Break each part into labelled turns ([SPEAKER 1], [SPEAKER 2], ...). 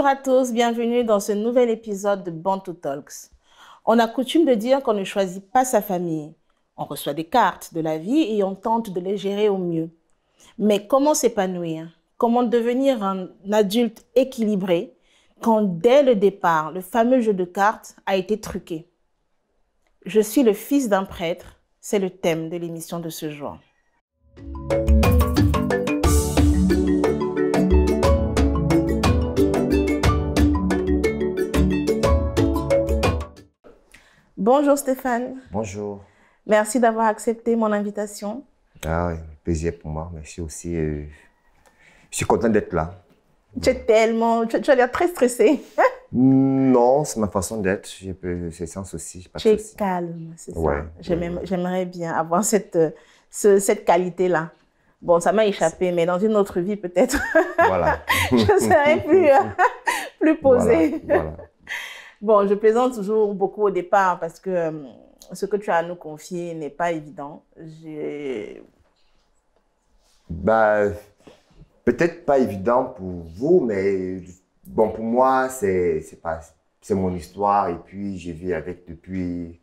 [SPEAKER 1] Bonjour à tous, bienvenue dans ce nouvel épisode de Bantu Talks. On a coutume de dire qu'on ne choisit pas sa famille. On reçoit des cartes de la vie et on tente de les gérer au mieux. Mais comment s'épanouir Comment devenir un adulte équilibré quand dès le départ, le fameux jeu de cartes a été truqué Je suis le fils d'un prêtre, c'est le thème de l'émission de ce jour. Bonjour Stéphane. Bonjour. Merci d'avoir accepté mon invitation.
[SPEAKER 2] Ah oui, plaisir pour moi. Merci aussi. Euh, je suis content d'être là.
[SPEAKER 1] Tu es tellement. Tu, as l'air très stressé.
[SPEAKER 2] non, c'est ma façon d'être. J'ai ce sens aussi. tu
[SPEAKER 1] calme, c'est ça. J'aimerais bien avoir cette, euh, cette qualité-là. Bon, ça m'a échappé, mais dans une autre vie peut-être. Voilà. je serais plus, euh, plus posée. voilà. Bon, je plaisante toujours beaucoup au départ parce que euh, ce que tu as à nous confier n'est pas évident. J'ai.
[SPEAKER 2] Bah, peut-être pas évident pour vous, mais bon, pour moi, c'est, c'est, mon histoire et puis j'ai vécu avec depuis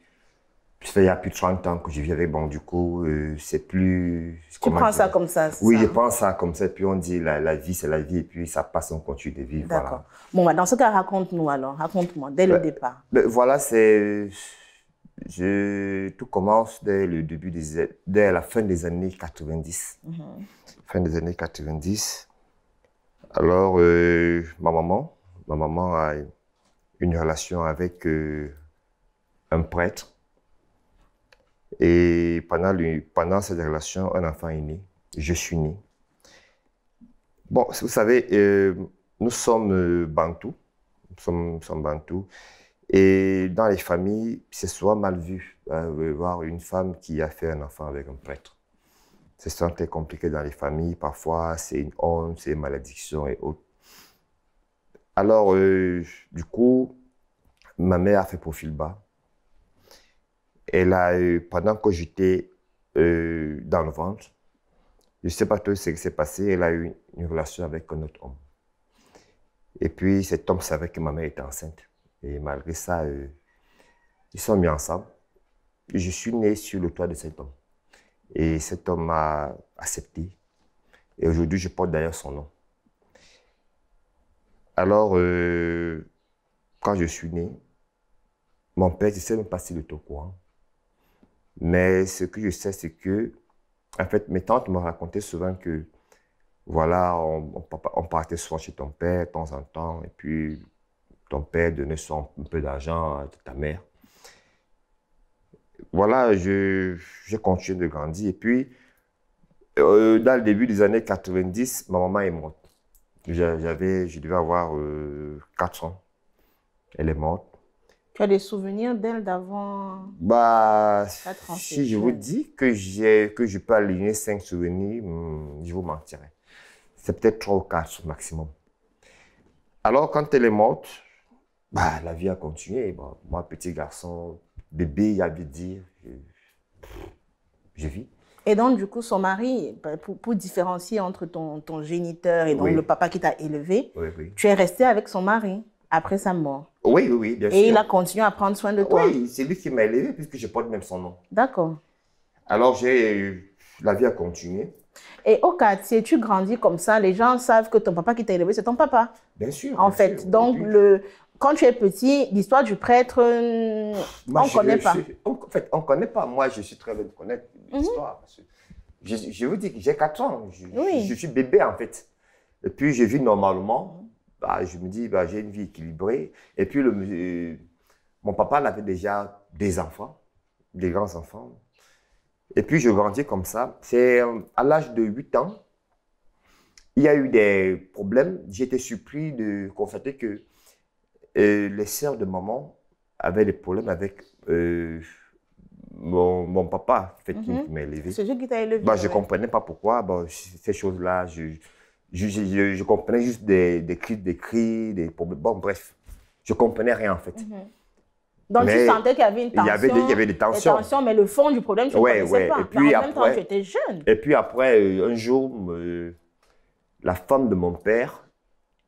[SPEAKER 2] ça il y a plus de 30 ans que je vis avec. Bon, du coup, euh, c'est plus. Tu prends ça
[SPEAKER 1] comme ça, Oui, je
[SPEAKER 2] prends ça comme ça. Puis on dit la, vie, c'est la vie. Et puis ça passe, on continue de vivre. D'accord.
[SPEAKER 1] Bon, bah, dans ce cas, raconte-nous alors. Raconte-moi, dès le ben, départ.
[SPEAKER 2] Ben, voilà, c'est. Je, tout commence dès le début des, dès la fin des années 90. Mhm. Fin des années 90. Alors, euh, ma maman, ma maman a une relation avec euh, un prêtre et pendant, pendant cette relation, un enfant est né. Je suis né. Bon, vous savez, euh, nous sommes euh, bantous. Nous sommes, sommes bantous. Et dans les familles, c'est souvent mal vu hein, de voir une femme qui a fait un enfant avec un prêtre. C'est souvent très compliqué dans les familles. Parfois, c'est une honte, c'est une malédiction et autres. Alors, euh, du coup, ma mère a fait profil bas elle a eu, pendant que j'étais euh, dans le ventre, je ne sais pas tout ce qui s'est passé, elle a eu une relation avec un autre homme. Et puis cet homme savait que ma mère était enceinte. Et malgré ça, ils euh, ils sont mis ensemble. Je suis né sur le toit de cet homme. Et cet homme m'a accepté. Et aujourd'hui, je porte d'ailleurs son nom. Alors, euh, quand je suis né, mon père, je ne sais même pas mais ce que je sais, c'est que, en fait, mes tantes me racontaient souvent que, voilà, on, partait souvent chez ton père de temps en temps, et puis ton père donnait un peu d'argent à ta mère. Voilà, j'ai continué de grandir. Et puis, euh, dans le début des années 90, ma maman est morte. J'avais, je devais avoir euh, 4 ans. Elle est morte.
[SPEAKER 1] Tu as des souvenirs d'elle d'avant
[SPEAKER 2] Bah, si je vous dis que j'ai que je peux aligner cinq souvenirs, hmm, je vous mentirais. C'est peut-être trois ou quatre maximum. Alors quand elle est morte, bah, la vie a continué. moi, petit garçon, bébé, il dire, je, je vis.
[SPEAKER 1] Et donc, du coup, son mari, bah, pour, différencier entre ton, ton, géniteur et donc le papa qui t'a élevé, tu es resté avec son mari après sa mort.
[SPEAKER 2] Oui, oui, oui, bien sûr. Et il a
[SPEAKER 1] continué à prendre soin de toi. Oui,
[SPEAKER 2] c'est lui qui m'a élevé puisque je porte même son nom. D'accord. Alors, j'ai la vie a continué.
[SPEAKER 1] Et au si tu grandis comme ça, les gens savent que ton papa qui t'a élevé, c'est ton papa. Bien sûr. En fait, donc le quand tu es petit, l'histoire du prêtre, euh, on ne connaît pas. en
[SPEAKER 2] fait, on ne connaît pas. Moi, je suis très bien de connaître mhm. l'histoire. je, vous dis que j'ai 4 ans. Je, je, suis bébé, en fait. Et puis, je vis normalement. Bah, je me dis, bah, j'ai une vie équilibrée. Et puis, le, euh, mon papa avait déjà des enfants, des grands-enfants. Et puis, je grandis comme ça. C'est euh, à l'âge de 8 ans, il y a eu des problèmes. J'étais surpris de constater que euh, les sœurs de maman avaient des problèmes avec mon, papa, fait, mhm. élevé. qui élevé. Bah, je ne comprenais pas pourquoi. Bah, ces choses-là, je je, comprenais juste des, cris, des cris, des problèmes. Bon, bref, je comprenais rien en fait. Mhm.
[SPEAKER 1] Donc mais tu sentais qu'il y avait une tension. Il y avait, des, tensions. mais le fond du problème, tu ne ouais, ouais. pas. Et puis après, même tu étais jeune.
[SPEAKER 2] Et puis après, euh, un jour, euh, la femme de mon père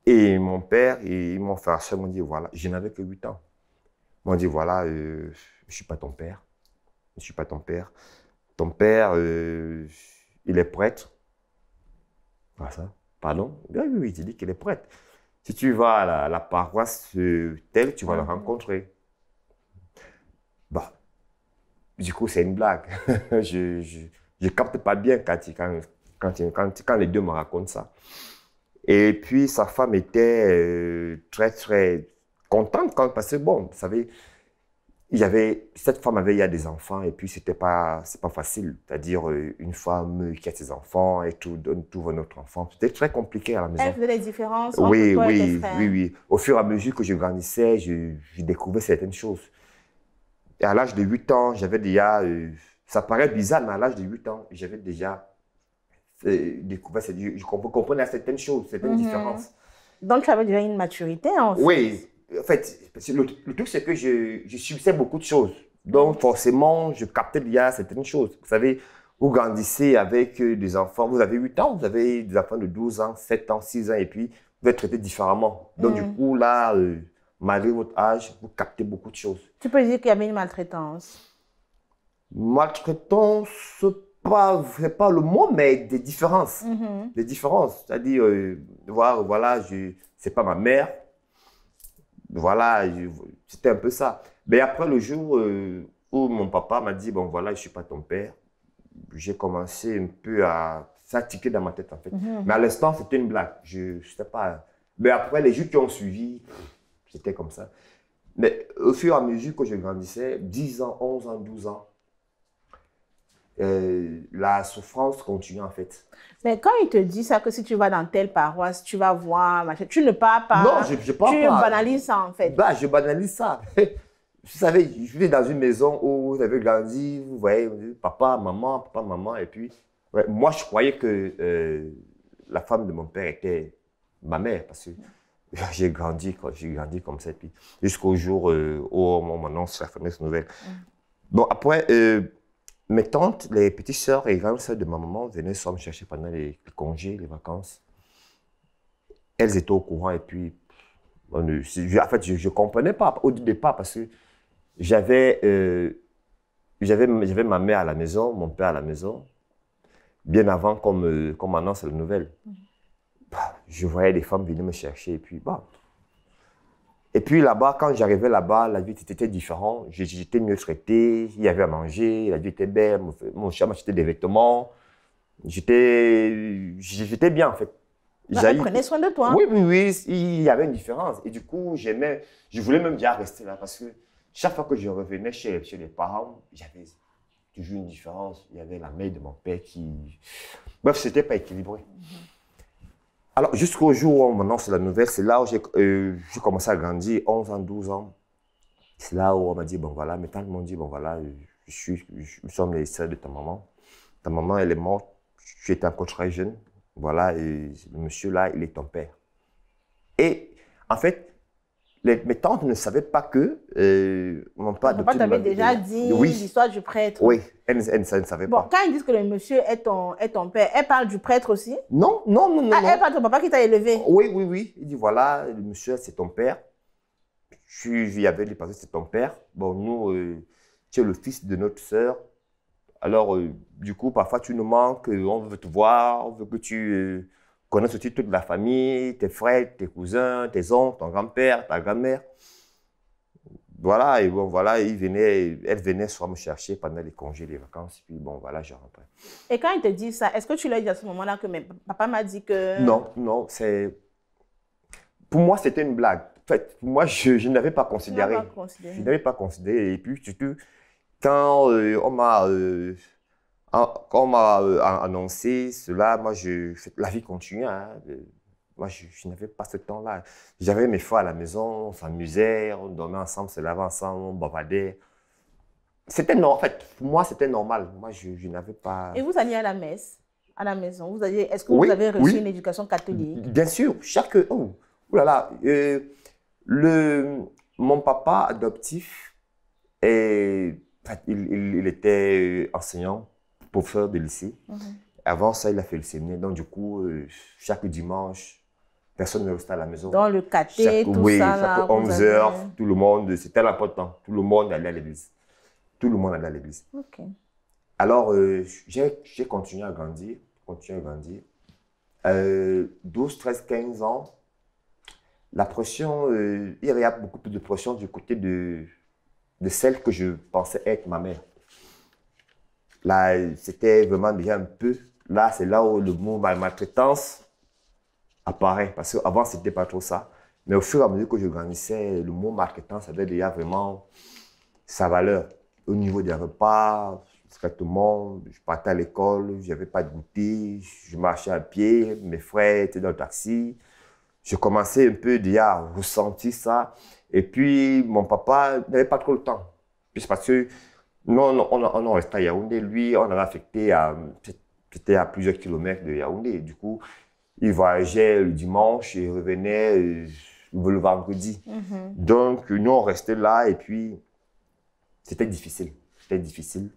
[SPEAKER 2] et mon père et mon frère ils m'ont dit, voilà, je n'avais que 8 ans. Ils m'ont dit, voilà, euh, je ne suis pas ton père. Je ne suis pas ton père. Ton père, il est prêtre. Voilà ça. Pardon Oui, oui, il dit qu'il est prêtre. Si tu vas à la, paroisse euh, telle, tu vas le ah. rencontrer. Bah, du coup, c'est une blague. je, je, je, capte pas bien quand, quand, quand, quand, les deux me racontent ça. Et puis, sa femme était euh, très, très contente quand, parce que, bon, vous savez, il y avait, cette femme avait a des enfants et puis c'était pas, c'est pas facile. C'est-à-dire euh, une femme qui a ses enfants et tout donne tout à notre enfant. C'était très compliqué à la maison. Elle
[SPEAKER 1] faisait des différences entre oui, toi oui, et Oui,
[SPEAKER 2] oui. Au fur et à mesure que je grandissais, je, je découvrais certaines choses. à l'âge de 8 ans, j'avais déjà, euh, ça paraît bizarre, mais à l'âge de 8 ans, j'avais déjà euh, découvert, je, comprenais certaines choses, certaines mhm. différences.
[SPEAKER 1] Donc tu avais déjà une maturité en fait. Oui,
[SPEAKER 2] en fait, le, truc, c'est que je, subissais beaucoup de choses. Donc, forcément, je captais bien certaines choses. Vous savez, vous grandissez avec euh, des enfants, vous avez 8 ans, vous avez des enfants de 12 ans, 7 ans, 6 ans, et puis vous êtes traités différemment. Donc, du mm. coup, là, euh, malgré votre âge, vous captez beaucoup de choses.
[SPEAKER 1] Tu peux dire qu'il y avait une maltraitance
[SPEAKER 2] Maltraitance, pas, c'est pas le mot, mais des différences. Mm-hmm. Des différences. C'est-à-dire, euh, voir, voilà, je, c'est pas ma mère, voilà, c'était un peu ça. Mais après le jour euh, où mon papa m'a dit, bon voilà, je ne suis pas ton père, j'ai commencé un peu à s'attiquer dans ma tête en fait. Mhm. Mais à l'instant, c'était une blague. Je ne sais pas. Mais après, les jours qui ont suivi, c'était comme ça. Mais au fur et à mesure que je grandissais, 10 ans, 11 ans, 12 ans, euh, la souffrance continue en fait.
[SPEAKER 1] Mais quand il te dit ça, que si tu vas dans telle paroisse, tu vas voir, tu ne parles pas. Non, je, ne parle pas. Tu banalises ça en fait. Bah,
[SPEAKER 2] je banalise ça. vous savez, je vivais dans une maison où vous avez grandi, vous voyez, papa, maman, papa, maman, et puis moi je croyais que euh, la femme de mon père était ma mère parce que j'ai grandi, j'ai grandi comme ça, puis jusqu'au jour euh, où on m'annonce la fameuse nouvelle. Mm. Bon après. Mes tantes, les petites sœurs et grandes sœurs de ma maman venaient souvent me chercher pendant les, congés, les vacances. Elles étaient au courant et puis, en fait, je ne comprenais pas au départ parce que euh, j'avais ma mère à la maison, mon père à la maison, bien avant qu'on m'annonce la nouvelle. Mmh. Bah, je voyais des femmes venir me chercher et puis, bah, et puis là-bas, quand j'arrivais là-bas, la vie était différente. J'étais mieux traité, il y avait à manger, la vie était belle, mon chat m'achetait des vêtements. J'étais, bien en fait. Bah, soin de toi. Oui, oui, il y avait une différence. Et du coup, j'aimais, je voulais même bien rester là parce que chaque fois que je revenais chez, les parents, j'avais toujours une différence. Il y avait la mère de mon père qui. Bref, c'était pas équilibré. Mhm. Alors, jusqu'au jour où on m'annonce la nouvelle, c'est là où j'ai euh, commencé à grandir, 11 ans, 12 ans. C'est là où on m'a dit, bon voilà, mes tantes m'ont dit, bon voilà, euh, je suis, nous sommes les sœurs de ta maman. Ta maman, elle est morte, tu étais encore très jeune. Voilà, et le monsieur là, il est ton père. Et en fait, les, mes tantes ne savaient pas que euh, mon père. t'avait déjà dit l'histoire
[SPEAKER 1] du prêtre. Oui,
[SPEAKER 2] elle, ne savait bon, pas.
[SPEAKER 1] Quand ils disent que le monsieur est ton, est ton père, elle parle du prêtre aussi
[SPEAKER 2] Non, non, non, non. Ah, Elle parle
[SPEAKER 1] de ton papa qui t'a élevé Oui,
[SPEAKER 2] oui, oui. Il dit voilà, le monsieur, c'est ton père. Je, avais dit parce que c'est ton père. Bon, nous, euh, tu es le fils de notre sœur. Alors, euh, du coup, parfois, tu nous manques, euh, on veut te voir, on veut que tu connaisses aussi toute la famille, tes frères, tes cousins, tes oncles, ton grand-père, ta grand-mère voilà, et bon, voilà, il venait, elle venait soit me chercher pendant les congés, les vacances, puis bon, voilà, je rentrais.
[SPEAKER 1] Et quand il te dit ça, est-ce que tu l'as dit à ce moment-là que papa m'a dit que. Non,
[SPEAKER 2] non, c'est. Pour moi, c'était une blague. En fait, moi, je, je n'avais pas considéré. Je n'avais pas considéré. Et puis, surtout, quand euh, on m'a. Euh, on m'a euh, annoncé cela, moi, je, la vie continue. Hein, moi, je, n'avais pas ce temps-là. J'avais mes fois à la maison, on s'amusait, on dormait ensemble, on se lavait ensemble, on bavadait. C'était normal. En fait, pour moi, c'était normal. Moi, je, n'avais pas. Et vous
[SPEAKER 1] alliez à la messe, à la maison. Vous alliez. Est-ce que vous avez reçu une éducation catholique
[SPEAKER 2] Bien sûr. Chaque. Oh, oh là là. Euh, le mon papa adoptif est, il, était euh, enseignant, professeur de lycée. Mhm. Avant ça, il a fait le séminaire. Donc, du coup, euh, chaque dimanche, Personne ne restait à la maison. Dans
[SPEAKER 1] le caté, chaque, tout oui, ça. Chaque 11 heures,
[SPEAKER 2] tout le monde, c'était important, Tout le monde allait à l'église. Tout le monde allait à l'église. Ok. Alors, euh, j'ai continué à grandir, continué à grandir. 12, 13, 15 ans, la pression, euh, il y avait beaucoup plus de pression du côté de, de celle que je pensais être ma mère. Là, c'était vraiment déjà un peu. Là, c'est là où le mot maltraitance apparaît. Parce qu'avant, ce n'était pas trop ça. Mais au fur et à mesure que je grandissais, le mot marketing, ça avait déjà vraiment sa valeur. Au niveau des repas, tout le monde. je partais à l'école, je n'avais pas de goûter, je marchais à pied, mes frères étaient dans le taxi. Je commençais un peu déjà à ressentir ça. Et puis, mon papa n'avait pas trop le temps. Puis parce que, non, on, on, on restait à Yaoundé. Lui, on avait affecté à, à plusieurs kilomètres de Yaoundé. Du coup, il voyageait le dimanche et revenait euh, le vendredi. Mhm. Donc, nous, on restait là et puis c'était difficile. C'était difficile.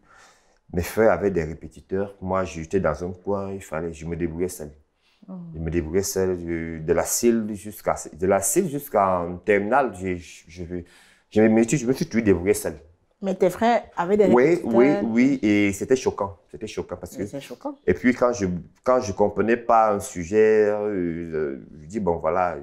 [SPEAKER 2] Mes frères avaient des répétiteurs. Moi, j'étais dans un coin, il fallait, je me débrouillais seul. Mhm. Je me débrouillais seul euh, de la cible jusqu'à de la jusqu'à terminale. Je, je, me suis, je me suis tout débrouillé seul.
[SPEAKER 1] Mais tes frères avaient des Oui, oui,
[SPEAKER 2] oui, et c'était choquant. C'était choquant parce que. C'est choquant. Et puis quand je quand je comprenais pas un sujet, euh, je, dis bon voilà,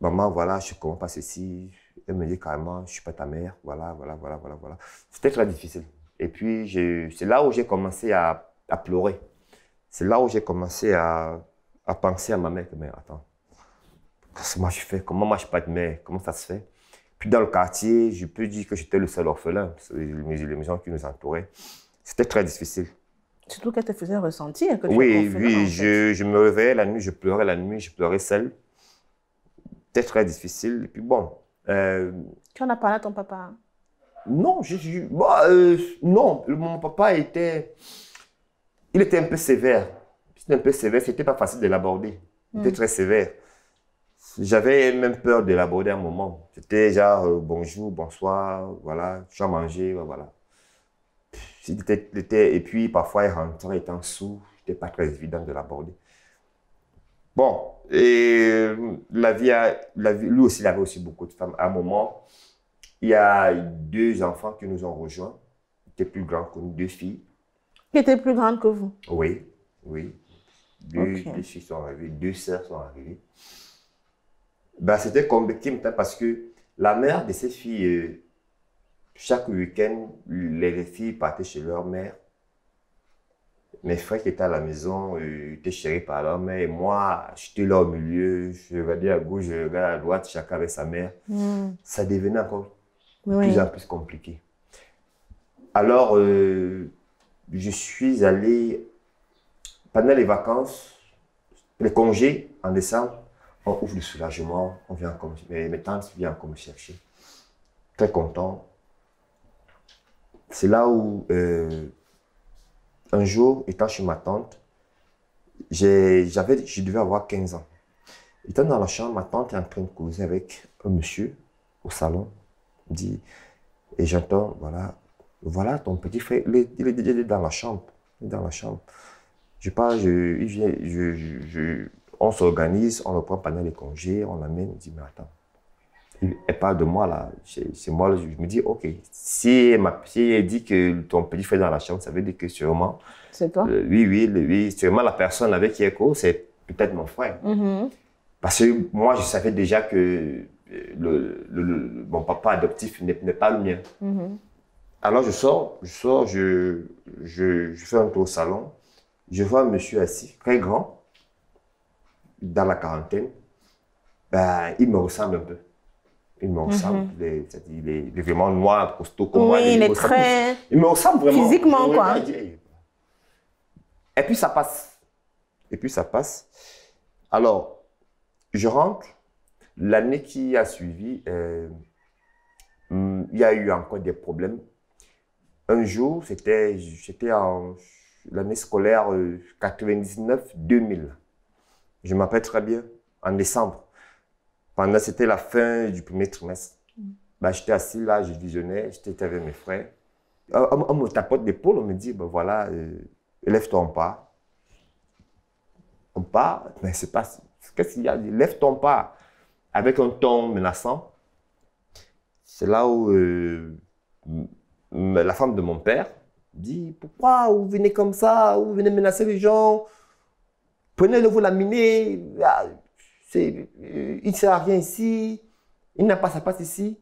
[SPEAKER 2] maman voilà, je comprends pas ceci. Elle me dit carrément, je ne suis pas ta mère, voilà, voilà, voilà, voilà, voilà. C'était très difficile. Et puis c'est là où j'ai commencé à, pleurer. C'est là où j'ai commencé à, penser à ma mère mais attends, comment je fais Comment moi je suis pas de mère Comment ça se fait puis dans le quartier, je peux dire que j'étais le seul orphelin, les maisons qui nous entouraient. C'était très difficile.
[SPEAKER 1] Surtout qu'elle te faisait ressentir que tu Oui, oui,
[SPEAKER 2] je, je, me réveillais la nuit, je pleurais la nuit, je pleurais seul. C'était très difficile. Et puis bon. Euh,
[SPEAKER 1] tu en as parlé à ton papa hein?
[SPEAKER 2] Non, bah, euh, non, mon papa était. Il était un peu sévère. C'était un peu sévère, c'était pas facile de l'aborder. Il était hmm. très sévère. J'avais même peur de à un moment. C'était genre euh, bonjour, bonsoir, voilà, tu as mangé, voilà. et puis parfois, il rentrait étant sous, c'était pas très évident de l'aborder. Bon, et euh, la vie, a, la lui aussi, il avait aussi beaucoup de femmes. À un moment, il y a deux enfants qui nous ont rejoints, qui étaient plus grands que nous, deux filles.
[SPEAKER 1] Qui étaient plus grandes que vous
[SPEAKER 2] Oui, oui. deux filles sont arrivées, deux sœurs sont arrivées. Bah, c'était compliqué, hein, parce que la mère de ces filles, euh, chaque week-end, les filles partaient chez leur mère. Mes frères qui étaient à la maison ils euh, étaient chéris par leur mère. Et moi, j'étais là au milieu, je regardais à gauche, je à droite, chacun avec sa mère. Mm. Ça devenait encore plus en plus compliqué. Alors, euh, je suis allé pendant les vacances, les congés en décembre, on ouvre le soulagement, on vient comme, mes, tantes viennent comme chercher. Très content. C'est là où, euh, un jour, étant chez ma tante, j'avais, je devais avoir 15 ans. Étant dans la chambre, ma tante est en train de causer avec un monsieur au salon. Dit, et j'entends, voilà, voilà ton petit frère, il est, dans la chambre. Il est dans la chambre. Je pars, il vient, je on s'organise, on le prend pendant les congés, on l'amène, on dit, mais attends, elle parle de moi là. C'est moi, je me dis, ok, si, ma, si elle dit que ton petit fait dans la chambre, ça veut dire que sûrement. C'est toi euh, Oui, oui, oui, sûrement la personne avec qui elle court, c'est peut-être mon frère. Mm-hmm. Parce que moi, je savais déjà que euh, le, mon papa adoptif n'est pas le mien. Mm-hmm. Alors je sors, je sors, je, je, je fais un tour au salon, je vois un monsieur assis, très grand, dans la quarantaine, ben, il me ressemble un peu. Il me ressemble, mhm. il est vraiment noir, costaud comme moi. Oui, il, est très. Il me ressemble vraiment. Physiquement, quoi. Et puis ça passe. Et puis ça passe. Alors, je rentre. L'année qui a suivi, euh, hmm, il y a eu encore des problèmes. Un jour, c'était, j'étais en l'année scolaire 99-2000. Euh, je m'appelle très bien. En décembre, pendant c'était la fin du premier trimestre, mm. ben, j'étais assis là, je visionnais, j'étais avec mes frères. Euh, on, me tapote d'épaule, on me dit, ben voilà, euh, lève-toi, on part. On part, mais c'est pas... Qu'est-ce qu'il y a Lève-toi, on part. Avec un ton menaçant. C'est là où euh, la femme de mon père dit, pourquoi vous venez comme ça Vous venez menacer les gens Prenez-le, vous ah, c'est euh, Il ne sert à rien ici. Il n'a pas sa place ici.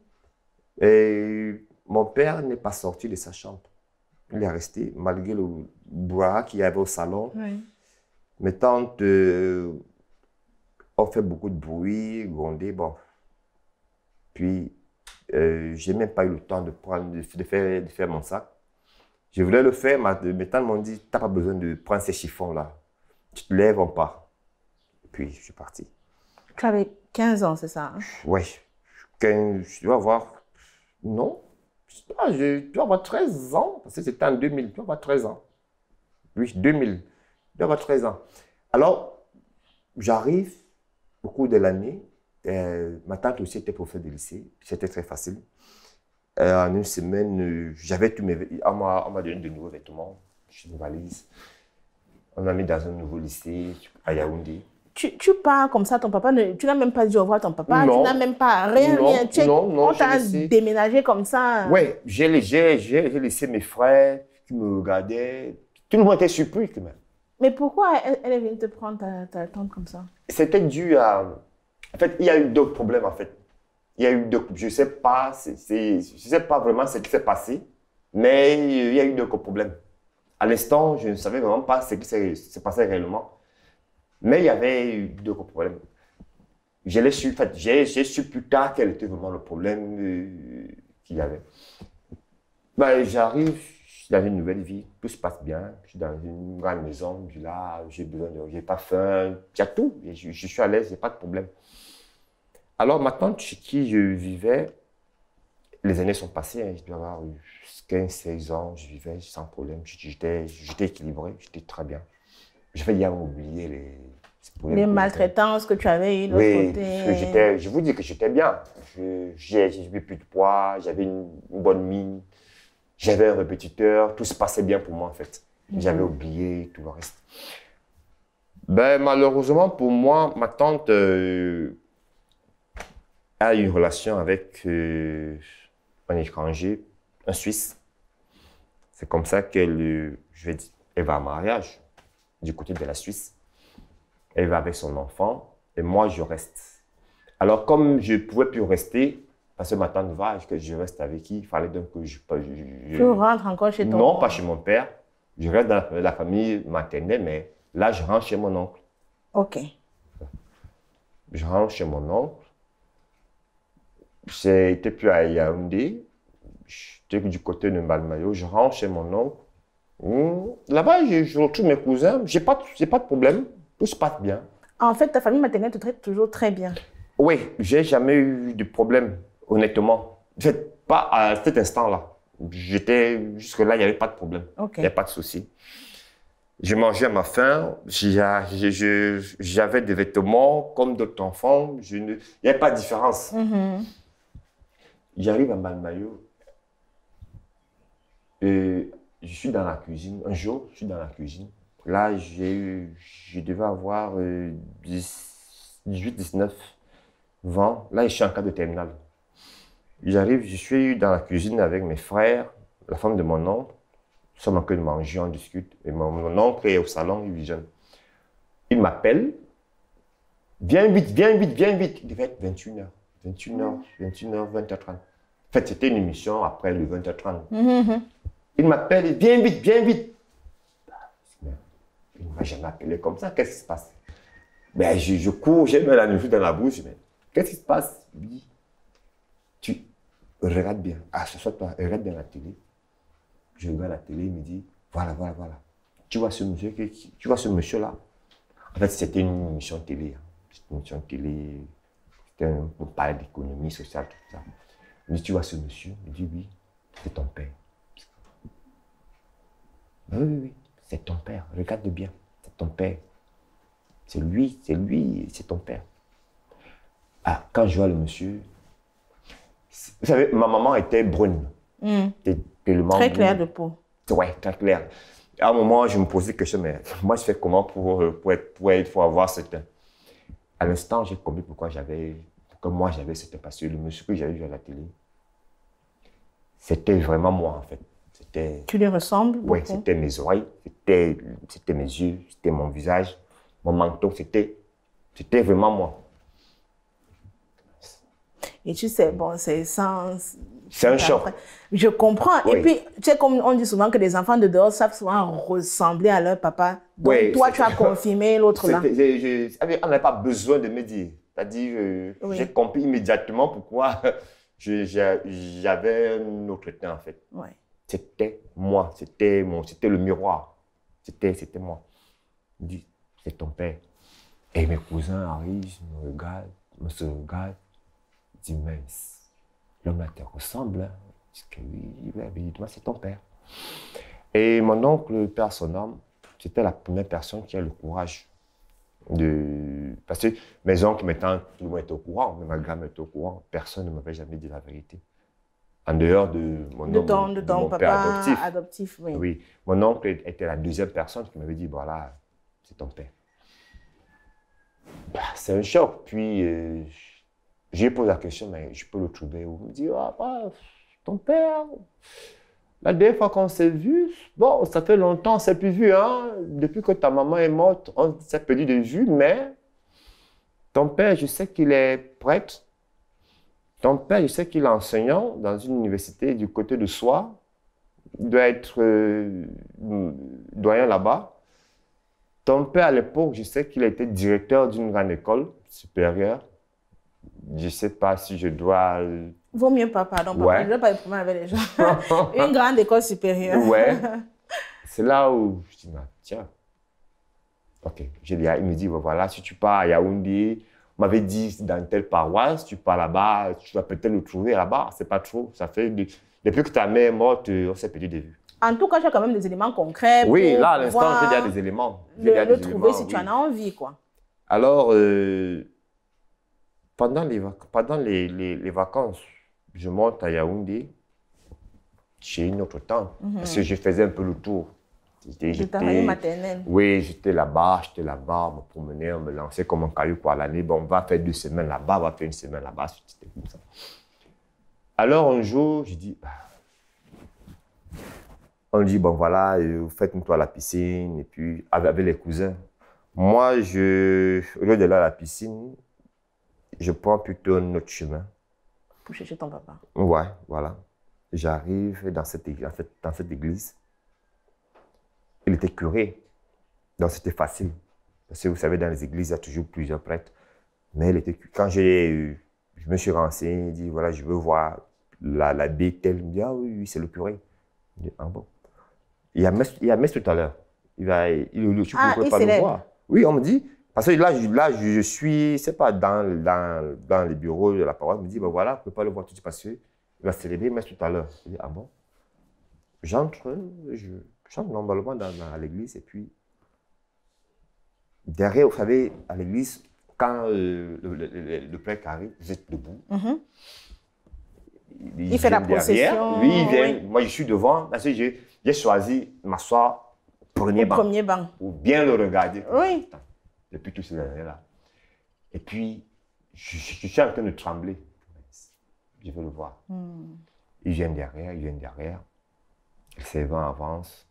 [SPEAKER 2] Et mon père n'est pas sorti de sa chambre. Il est resté, malgré le bois qu'il y avait au salon. Mes tantes euh, ont fait beaucoup de bruit, grondé, bon. Puis, euh, je n'ai même pas eu le temps de, prendre, de, faire, de faire mon sac. Je voulais le faire, mais mes tantes m'ont dit, Tu n'as pas besoin de prendre ces chiffons-là tu te lèves, on part. Et puis, je suis parti.
[SPEAKER 1] Tu avais 15 ans, c'est ça hein?
[SPEAKER 2] Oui. Je dois avoir. Non. tu je dois avoir 13 ans, parce que c'était en 2000. tu dois avoir 13 ans. Oui, 2000. tu dois avoir 13 ans. Alors, j'arrive au cours de l'année. Euh, ma tante aussi était professeure de lycée. C'était très facile. Euh, en une semaine, j'avais tous mes. On m'a donné de nouveaux vêtements. J'ai une valise. On a mis dans un nouveau lycée à Yaoundé.
[SPEAKER 1] Tu, tu, pars comme ça, ton papa, tu n'as même pas dit au revoir à ton papa, tu n'as même pas rien, non, rien. Tu on t'a déménagé comme ça. Oui,
[SPEAKER 2] j'ai laissé mes frères qui me regardaient. Tout le monde était surpris quand même.
[SPEAKER 1] Mais pourquoi elle, est venue te prendre ta, tante comme ça
[SPEAKER 2] C'était dû à. En fait, il y a eu d'autres problèmes en fait. Il y a eu Je ne sais pas, c'est je sais pas vraiment ce qui s'est passé, mais il y a eu d'autres problèmes. À l'instant, je ne savais vraiment pas ce qui se passait réellement. Mais il y avait eu deux gros problèmes. J'ai su, en fait, j'ai su plus tard quel était vraiment le problème euh, qu'il y avait. Ben, J'arrive dans une nouvelle vie, tout se passe bien. Je suis dans une grande maison, je n'ai là, j'ai besoin de. J'ai pas faim, il y a tout. Je, je suis à l'aise, j'ai pas de problème. Alors maintenant, chez qui je vivais, les années sont passées, je hein. dois avoir eu 15, 16 ans, je vivais sans problème, j'étais équilibré, j'étais très bien. Je vais y avoir oublié les, les
[SPEAKER 1] maltraitances que tu avais eues de oui, côté.
[SPEAKER 2] je vous dis que j'étais bien. J'ai eu plus de poids, j'avais une, bonne mine, j'avais un répétiteur, tout se passait bien pour moi en fait. Mhm. J'avais oublié tout le reste. Ben, malheureusement pour moi, ma tante euh, a une relation avec euh, un étranger, un Suisse. C'est comme ça qu'elle je vais dire, elle va à mariage du côté de la Suisse. Elle va avec son enfant et moi, je reste. Alors, comme je ne pouvais plus rester, parce que ma tante va, que je reste avec qui, il fallait donc que je. je, rentres
[SPEAKER 1] encore chez ton Non, pas
[SPEAKER 2] chez mon père. Je reste dans la famille maternelle, mais là, je rentre chez mon oncle. OK. Je rentre chez mon oncle. J'ai été plus à Yaoundé. J'étais du côté de Malmayo. Je rentre chez mon oncle. Hmm. Là-bas, je, retrouve mes cousins. J'ai pas, pas de problème. Tout se passe bien.
[SPEAKER 1] En fait, ta famille maternelle te traite toujours très bien.
[SPEAKER 2] Oui, j'ai jamais eu de problème, honnêtement. Pas à cet instant-là. J'étais jusque-là, il n'y avait pas de problème. Il n'y avait pas de souci. Je mangeais à ma faim. J'avais des vêtements comme d'autres enfants. Il n'y avait pas de différence. Mhm. J'arrive à Malmayo et je suis dans la cuisine. Un jour, je suis dans la cuisine. Là, j'ai eu, je devais avoir 18, 19, 20. Là, je suis en cas de terminale. J'arrive, je suis dans la cuisine avec mes frères, la femme de mon oncle. Nous sommes en train de manger, on discute. Et mon, oncle est au salon, il visionne. Il m'appelle. Viens vite, viens vite, viens vite. Il devait être 21h. 21h, h 24 h en fait, c'était une émission après le 20h30. Mm-hmm. Il m'appelle, bien vite, bien vite. Il ne m'a jamais appelé comme ça. Qu'est-ce qui se passe ben, je, je cours, j'ai la nourriture dans la bouche. Mais qu'est-ce qui se passe Il dit Tu regardes bien. Assois-toi, ah, regarde bien la télé. Je regarde la télé, il me dit, voilà, voilà, voilà. Tu vois ce monsieur, tu vois ce monsieur-là En fait, c'était une émission télé. Hein. C'était une émission télé. C'était un, on d'économie sociale, tout ça. Mais tu vois ce monsieur Il dit, oui, c'est ton père. Oui, oui, oui, c'est ton père. Regarde bien, c'est ton père. C'est lui, c'est lui, c'est ton père. Ah, quand je vois le monsieur, vous savez, ma maman était brune. Hmm. très claire de peau. Oui, très claire. À un moment, je me posais que question, mais moi, je fais comment pour, euh, pour, être, pour, avoir cette. À l'instant, j'ai compris pourquoi j'avais, pourquoi moi j'avais cette. passé, le monsieur que j'avais vu à la télé, c'était vraiment moi, en fait. C'était... Tu
[SPEAKER 1] les ressembles Oui, c'était
[SPEAKER 2] mes oreilles, c'était, c'était mes yeux, c'était mon visage, mon manteau. c'était, vraiment moi.
[SPEAKER 1] Et tu sais, bon, c'est sans... C'est un choc. Je comprends. Et puis, tu sais, comme on dit souvent que les enfants de dehors savent souvent ressembler à leur papa. Donc, oui, toi, tu as confirmé l'autre là.
[SPEAKER 2] on n'a pas besoin de me dire. C'est-à-dire, euh, j'ai compris immédiatement pourquoi j'avais un autre temps, en fait. C'était moi, c'était mon, c'était le miroir. C'était, c'était moi. dit, c'est ton père. Et mes cousins arrivent, me regardent, me se regardent. Ils disent, mais l'homme là te ressemble. Je hein. dis que oui, mais dis moi, c'est ton père. Et mon oncle, père son homme, c'était la première personne qui a le courage de... Parce que mes oncles, maintenant, tout le au courant, mais ma grand-mère était au courant. Personne ne m'avait jamais dit la vérité. En dehors de mon, mon père
[SPEAKER 1] adoptif. oui.
[SPEAKER 2] Mon oncle était la deuxième personne qui m'avait dit, voilà, c'est ton père. Bah, c'est un choc. Puis, euh, j'ai posé la question, mais je peux le trouver. Ou me dit, ah, bah, ton père. La dernière fois qu'on s'est vu, bon, ça fait longtemps, on s'est plus vu, hein. Depuis que ta maman est morte, on s'est perdu de vue, mais ton père, je sais qu'il est prêtre. Ton père, je sais qu'il est enseignant dans une université du côté de soi. doit être euh, mm, doyen là-bas. Ton père, à l'époque, je sais qu'il était directeur d'une grande école supérieure je ne sais pas si je dois...
[SPEAKER 1] Vaut mieux pas, pardon, papa. je ne dois pas être avec les gens. Une grande école supérieure. ouais.
[SPEAKER 2] C'est là où je dis, bah, tiens, ok, je ah, il me dit, bah, voilà, si tu pars à Yaoundé, on m'avait dit dans telle paroisse, tu pars là-bas, tu vas peut-être le trouver là-bas, c'est pas trop, ça fait... Depuis que ta mère est morte, on s'est perdu de vue.
[SPEAKER 1] En tout cas, j'ai quand même des éléments concrets. Oui, là, à l'instant, j'ai a
[SPEAKER 2] des éléments. Le, vais le trouver si tu
[SPEAKER 1] en as envie, quoi.
[SPEAKER 2] Alors, euh, pendant les, pendant les, vacances, je monte à Yaoundé chez une autre tante mhm. parce que je faisais un peu le tour. J'étais maternelle. Oui, j'étais là-bas, j'étais là-bas, me promener, on me lançait comme un caillou pour l'année. Bon, on va faire deux semaines là-bas, on va faire une semaine là-bas. C'était comme ça. Alors un jour, je dis, bah, on dit, bon voilà, euh, vous faites une toile à la piscine, et puis avec, les cousins. Moi, je, au lieu de à la piscine, je prends plutôt un chemin.
[SPEAKER 1] Pour chercher ton papa.
[SPEAKER 2] Ouais, voilà. J'arrive dans cette, église, Il était curé. Donc c'était facile. Parce que vous savez, dans les églises, il y a toujours plusieurs prêtres. Mais quand je me suis renseigné, il dit voilà, je veux voir l'abbé la tel. Il me dit ah oui, oui c'est le curé. Il dit ah bon. Il y a messe, il y a tout à l'heure. Il va, il, il, tu ah, pourrais pas le voir. Oui, on me dit parce que là, je, là, je, suis, c'est pas dans, dans, dans, les bureaux de la paroisse, je me dit, ben voilà, je ne peux pas le voir tout de suite parce qu'il va célébrer, mais tout à l'heure. ah bon J'entre, je, chante normalement dans, à l'église et puis derrière, vous savez, à l'église, quand euh, le, prêtre arrive, vous êtes debout. Mm-hmm. Il, fait la procession. Lui, il vient. Moi, je suis devant. j'ai, choisi m'asseoir premier Au banc. Premier banc. Ou bien le regarder. Oui depuis toutes ces années-là. Et puis, je, suis en train de trembler. Je veux le voir. Mm. Ils viennent derrière, ils viennent derrière. Le servant avance.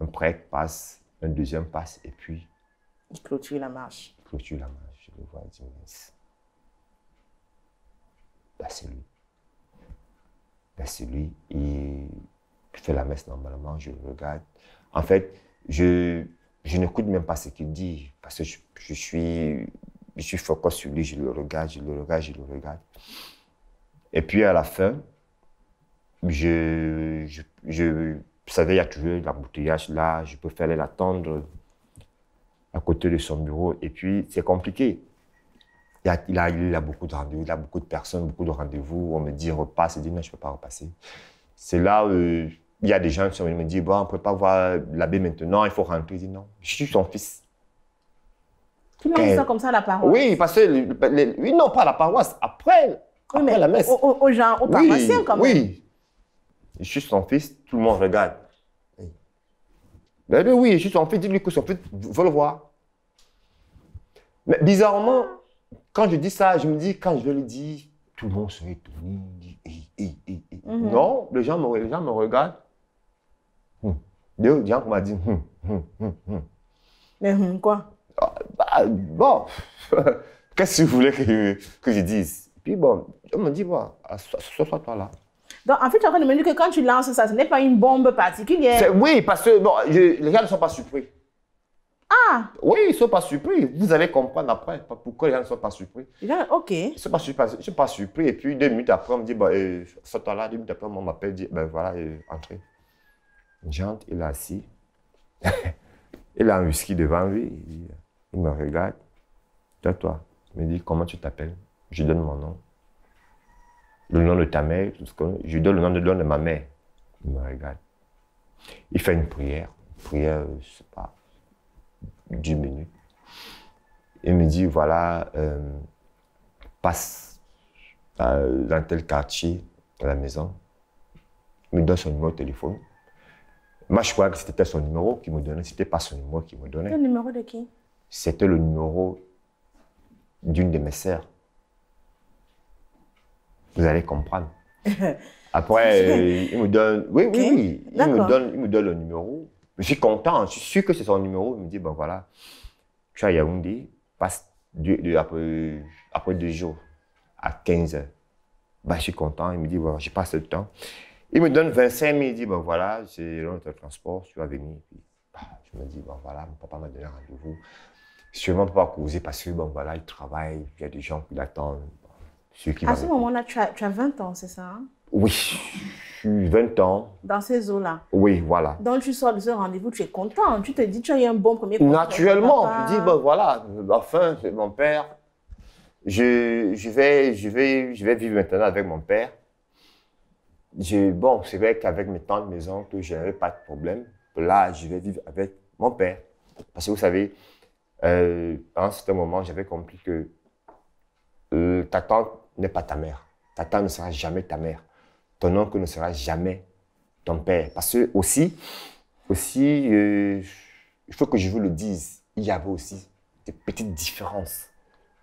[SPEAKER 2] Un prêtre passe, un deuxième passe, et puis.
[SPEAKER 1] Il clôture la marche.
[SPEAKER 2] clôture la marche. Je le vois, je dis, Là, c'est lui. Là, c'est lui. Il fait la messe normalement, je regarde. En fait, je, je n'écoute même pas ce qu'il dit parce que je, suis, je suis focus sur lui, je le regarde, je le regarde, je le regarde. Et puis à la fin, je, je, je savais, il y a toujours l'embouteillage là, je faire l'attendre à côté de son bureau. Et puis c'est compliqué. Il a, il, a, il a, beaucoup de rendez-vous, il a beaucoup de personnes, beaucoup de rendez-vous. On me dit repasse, il dit non, je ne peux pas repasser. C'est là euh, il y a des gens qui sont me dire bon, on ne peut pas voir l'abbé maintenant, il faut rentrer. Je dis non, je suis son fils.
[SPEAKER 1] Tu monde dit eh. ça comme ça à la paroisse Oui,
[SPEAKER 2] parce que. Les, non, pas à la paroisse,
[SPEAKER 1] après, oui, après la messe. Aux, gens, aux paroissiens quand même. Oui.
[SPEAKER 2] Je suis son fils, tout le monde regarde. Eh. Ben, oui, je suis son fils, dis-lui que son fils veut le voir. Mais bizarrement, quand je dis ça, je me dis, quand je le dis, tout le monde se étonné. Eh, mhm. Non, les gens, les gens me regardent des m'a dit, hum, hum, hum, hum.
[SPEAKER 1] Mais hum, quoi
[SPEAKER 2] ah, bah, Bon, qu'est-ce que vous voulez que, je dise Puis bon, on me dit, bon, sois toi là.
[SPEAKER 1] Donc, en fait, tu as en train de que quand tu lances ça, ce n'est pas une bombe particulière.
[SPEAKER 2] Oui, parce que bon, les gens ne sont pas surpris. Ah Oui, ils ne sont pas surpris. Vous allez comprendre après pourquoi les gens ne sont pas surpris. ok. Ils ne sont pas surpris. Je suis pas surpris. Et puis, deux minutes après, on me dit, bon, euh, toi là. Deux minutes après, on m'appelle, dit, ben voilà, euh, il est assis. il a un whisky devant lui. Il me regarde. Toi, toi. Il me dit Comment tu t'appelles Je donne mon nom. Le nom de ta mère, tout ce je donne le nom de, de ma mère. Il me regarde. Il fait une prière, une prière, je ne sais pas, minutes. Il me dit voilà, euh, passe euh, dans tel quartier, à la maison. Il me donne son numéro de téléphone. Moi, je crois que c'était son numéro qui me donnait, c'était pas son numéro qui me donnait. Le
[SPEAKER 1] numéro de qui
[SPEAKER 2] C'était le numéro d'une de mes sœurs. Vous allez comprendre. Après, il me donne. Oui, oui, Il me, donne, le numéro. Je suis content, je suis sûr que c'est son numéro. Il me dit ben voilà, tu as Yaoundé, passe après, après, deux jours à 15 h ben, je suis content. Il me dit voilà, je passe le temps. Il me donne 25 000, il dit, ben voilà, c'est le transport, tu vas venir. Bah, je me dis, bon, voilà, mon papa m'a donné un rendez-vous. Sûrement pas causer parce que, bon, voilà, il travaille, il y a des gens qui l'attendent. à ce
[SPEAKER 1] moment-là, tu as, 20 ans, c'est ça hein?
[SPEAKER 2] Oui, je suis 20 ans.
[SPEAKER 1] Dans ces eaux-là
[SPEAKER 2] Oui, voilà.
[SPEAKER 1] Donc, tu sors de ce rendez-vous, tu es content. Tu te dis, tu as eu un bon premier contact. Naturellement, je dis,
[SPEAKER 2] ben voilà, enfin, c'est mon père. Je, je, vais, je, vais, je vais vivre maintenant avec mon père bon, c'est vrai qu'avec mes tantes, mes oncles, je n'avais pas de problème. Là, je vais vivre avec mon père. Parce que vous savez, euh, à un moment, j'avais compris que euh, ta tante n'est pas ta mère. Ta tante ne sera jamais ta mère. Ton oncle ne sera jamais ton père. Parce que aussi, aussi euh, il faut que je vous le dise, il y avait aussi des petites différences.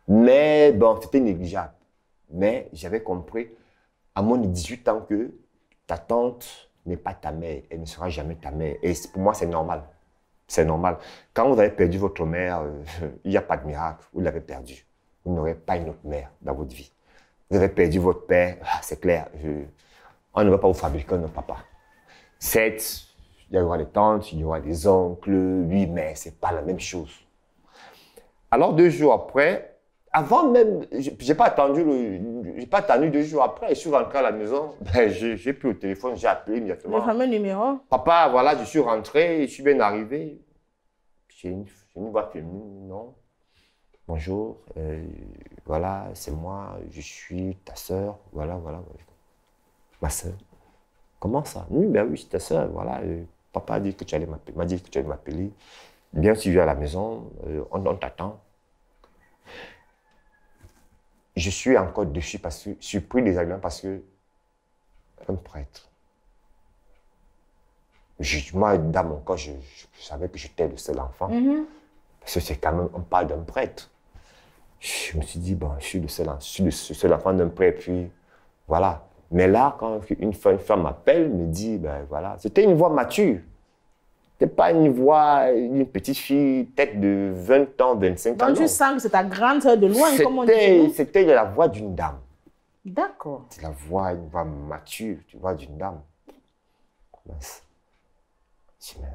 [SPEAKER 2] Mais bon, c'était négligeable. Mais j'avais compris à moins de 18 ans que ta tante n'est pas ta mère, elle ne sera jamais ta mère. Et pour moi, c'est normal. C'est normal. Quand vous avez perdu votre mère, euh, il n'y a pas de miracle. Vous l'avez perdue. Vous n'aurez pas une autre mère dans votre vie. Vous avez perdu votre père, ah, c'est clair. Je... On ne va pas vous fabriquer un papa. Sept, il y aura des tantes, il y aura des oncles, oui, mais c'est pas la même chose. Alors, deux jours après, avant même, j'ai pas attendu j'ai pas attendu deux jours après. Je suis rentré à la maison, ben j'ai pris au téléphone, j'ai appelé immédiatement.
[SPEAKER 1] Le numéro.
[SPEAKER 2] Papa, voilà, je suis rentré, je suis bien arrivé. J'ai une, une voix non Bonjour, euh, voilà, c'est moi, je suis ta sœur, voilà, voilà, Ma sœur. Comment ça Oui, ben oui, c'est ta sœur, voilà. Euh, papa dit que tu allais m'appeler, m'a dit que tu allais m'appeler. Bien, si je à la maison, euh, on t'attend je suis encore dessus parce que surpris désagréable parce que un prêtre. Je, moi, dans mon corps, je, savais que j'étais le seul enfant. Mhm. Parce que c'est quand même, on parle d'un prêtre. Je me suis dit, bon, je suis le seul, le enfant d'un prêtre, puis voilà. Mais là, quand une femme, m'appelle, me dit, ben voilà, c'était une voix mature n'es pas une voix, une petite fille, tête de 20 ans, 25 ans. Donc, tu sens
[SPEAKER 1] que c'est ta grande soeur de loin, comme on dit.
[SPEAKER 2] C'était la voix d'une dame. D'accord. C'est la voix, une voix mature, tu vois, d'une dame.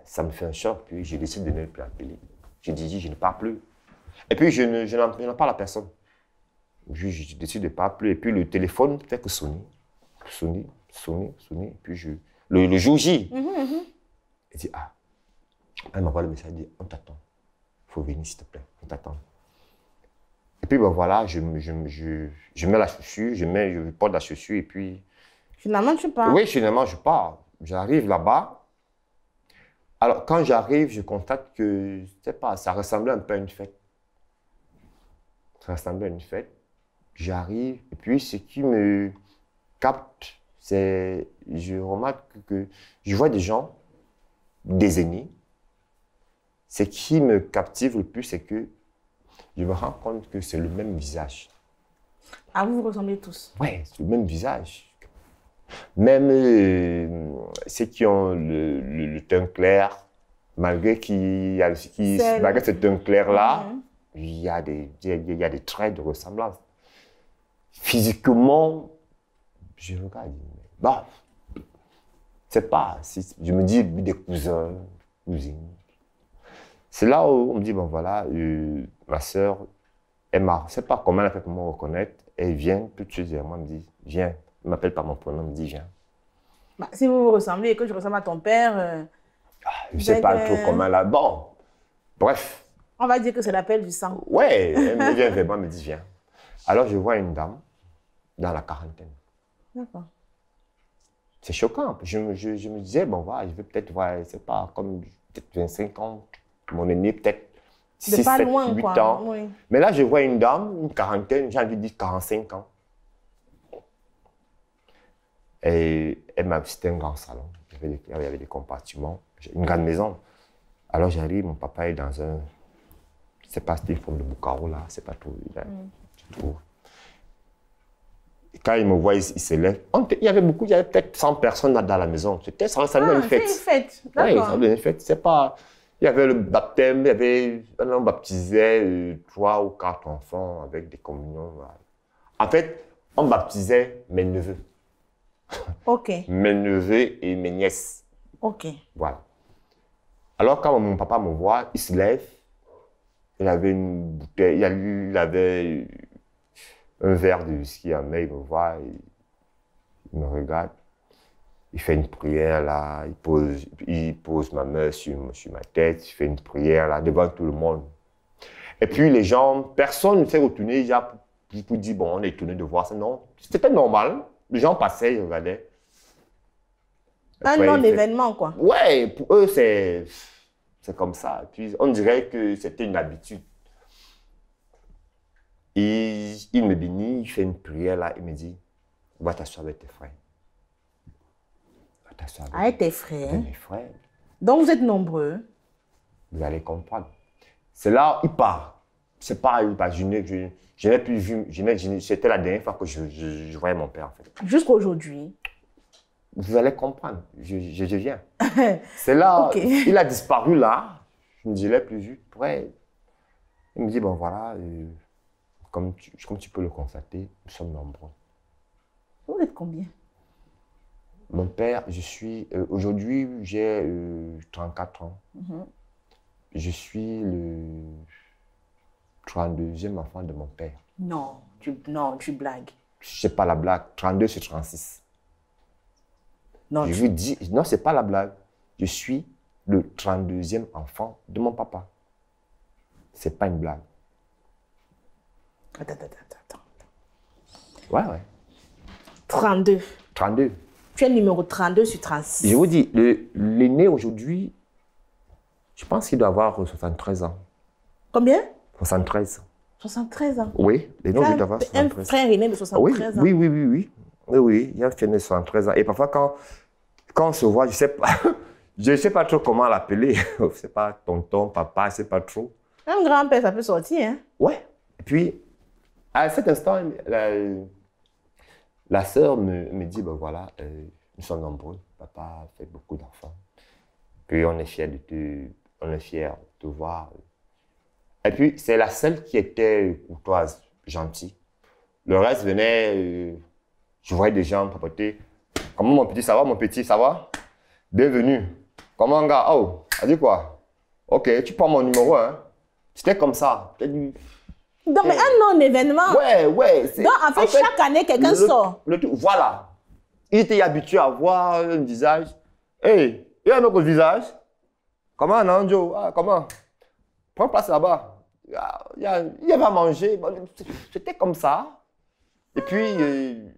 [SPEAKER 2] Ça me fait un choc, puis je décide de ne plus appeler. Je dis, je ne parle plus. Et puis, je ne, je la personne. Je, décide de ne pas plus Et puis, le téléphone, peut-être que sonner, sonner, sonner, sonner. Puis, je, le, le jour J, il mhm, mhm. dit ah, elle m'envoie le message, elle dit On t'attend. Il faut venir, s'il te plaît. On t'attend. Et puis, ben voilà, je, je, je, je mets la chaussure, je, mets, je porte la chaussure et puis.
[SPEAKER 1] Finalement, tu pars. Oui,
[SPEAKER 2] finalement, je pars. J'arrive là-bas. Alors, quand j'arrive, je constate que, je sais pas, ça ressemblait un peu à une fête. Ça ressemblait à une fête. J'arrive, et puis ce qui me capte, c'est, je remarque que je vois des gens, des aînés, ce qui me captive le plus, c'est que je me rends compte que c'est le même visage.
[SPEAKER 1] Ah, vous vous ressemblez tous Oui,
[SPEAKER 2] c'est le même visage. Même euh, ceux qui ont le, teint clair, malgré a qui, malgré ce teint clair-là, mhm. il, y a des, il, a, des traits de ressemblance. Physiquement, je regarde, bah, c'est pas, je me dis des cousins, cousines, c'est là où on me dit, bon voilà, euh, ma sœur, Je ne sais pas comment elle a fait pour me reconnaître. Elle vient tout de suite moi, elle me dit, viens. Elle m'appelle par mon prénom, elle me dit, viens.
[SPEAKER 1] Bah, si vous vous ressemblez et que je ressemble à ton père. Euh, ah, je ne sais pas le trop euh, comment
[SPEAKER 2] là. Bon, bref.
[SPEAKER 1] On va dire que c'est l'appel du sang.
[SPEAKER 2] Ouais, elle me vient vraiment, elle me dit, viens. Alors je vois une dame dans la quarantaine. D'accord. C'est choquant. Je me, je, me, disais, bon, voilà, je vais peut-être, voir, je ne sais pas, comme peut-être 25 ans, mon aîné, peut-être
[SPEAKER 1] 6, 7, 8 ans.
[SPEAKER 2] Mais là, je vois une dame, une quarantaine, j'ai envie de dire 45 ans. Et elle m'a c'était un grand salon. Il y, avait des, compartiments, une grande maison. Alors j'arrive, mon papa est dans un. C'est pas une forme de Boucaro là, c'est pas tout. pas mm. quand il me voit, il, se lève. il y avait beaucoup, il y avait peut-être 100 personnes dans la maison. C'était, ça fête.
[SPEAKER 1] Ah, une
[SPEAKER 2] C'est pas. Il y avait le baptême, il y avait, on baptisait trois ou quatre enfants avec des communions. En fait, on baptisait mes neveux.
[SPEAKER 1] OK.
[SPEAKER 2] mes neveux et mes nièces. OK. Voilà. Alors, quand mon papa me voit, il se lève. Il avait une bouteille, il, avait, un verre de whisky à main, il me voit, il me regarde il fait une prière là, il pose, il pose ma main sur, sur ma tête, il fait une prière là, devant tout le monde. Et puis les gens, personne ne s'est retourné déjà pour, dire, bon, on est étonné de voir ça. Non, c'était normal. Les gens passaient, ils regardaient.
[SPEAKER 1] un non-événement, quoi.
[SPEAKER 2] Ouais, pour eux, c'est comme ça. puis on dirait que c'était une habitude. Et il me bénit, il fait une prière là, il me dit, va t'asseoir avec tes frères ta
[SPEAKER 1] tes frères. Donc vous êtes nombreux.
[SPEAKER 2] Vous allez comprendre. C'est là où il part. C'est pas une part. Je n'ai plus vu. C'était la dernière fois que je, voyais mon père en fait.
[SPEAKER 1] Jusqu'aujourd'hui.
[SPEAKER 2] Vous allez comprendre. Je, viens. C'est là. Il a disparu là. Je ne l'ai plus vu. Il me dit bon voilà. Euh, comme comme tu peux le constater, nous sommes nombreux. Vous êtes combien mon père, je suis. Euh, aujourd'hui, j'ai 34 euh, ans. Mhm. Je suis le 32e enfant de mon père.
[SPEAKER 1] Non, tu, non, tu blagues.
[SPEAKER 2] Je n'est pas la blague. 32, c'est 36. Non, je n'est non, c'est pas la blague. Je suis le 32e enfant de mon papa. C'est pas une blague. attends, attends. attends. Ouais, ouais. 32. 32.
[SPEAKER 1] Tu es numéro 32 sur 36. Je
[SPEAKER 2] vous dis, l'aîné aujourd'hui, je pense qu'il doit avoir 73 ans. Combien 73.
[SPEAKER 1] 73 ans
[SPEAKER 2] Oui, l'aîné doit avoir 73 Un frère aîné de 73 ans Oui, oui, oui, oui. Oui, oui, il y a un frère de 73 ans. Et parfois, quand, quand on se voit, je ne sais pas. Je sais pas trop comment l'appeler. Je ne sais pas, tonton, papa, je ne sais pas trop.
[SPEAKER 1] Un grand-père, ça peut sortir. Hein?
[SPEAKER 2] Ouais. Et puis, à cet instant, la, la sœur me, dit, ben voilà, euh, nous sommes nombreux, papa fait beaucoup d'enfants, puis on est fiers de te, on est fier de voir. Et puis, c'est la seule qui était courtoise, gentille. Le reste venait, euh, je voyais des gens papoter. Comment mon petit, ça va, mon petit, ça va? Bienvenue. Comment, gars? Oh, a dit quoi? Ok, tu prends mon numéro, hein? C'était comme ça.
[SPEAKER 1] Donc, mais eh. un non-événement. Ouais, ouais. Donc, en fait, chaque année, quelqu'un sort.
[SPEAKER 2] Le, voilà. Il était habitué à voir un visage. Hé, hey, il y a un autre visage. Comment, Nanjo ah, Comment Prends place là-bas. Il à manger. C'était comme ça. Et puis, euh,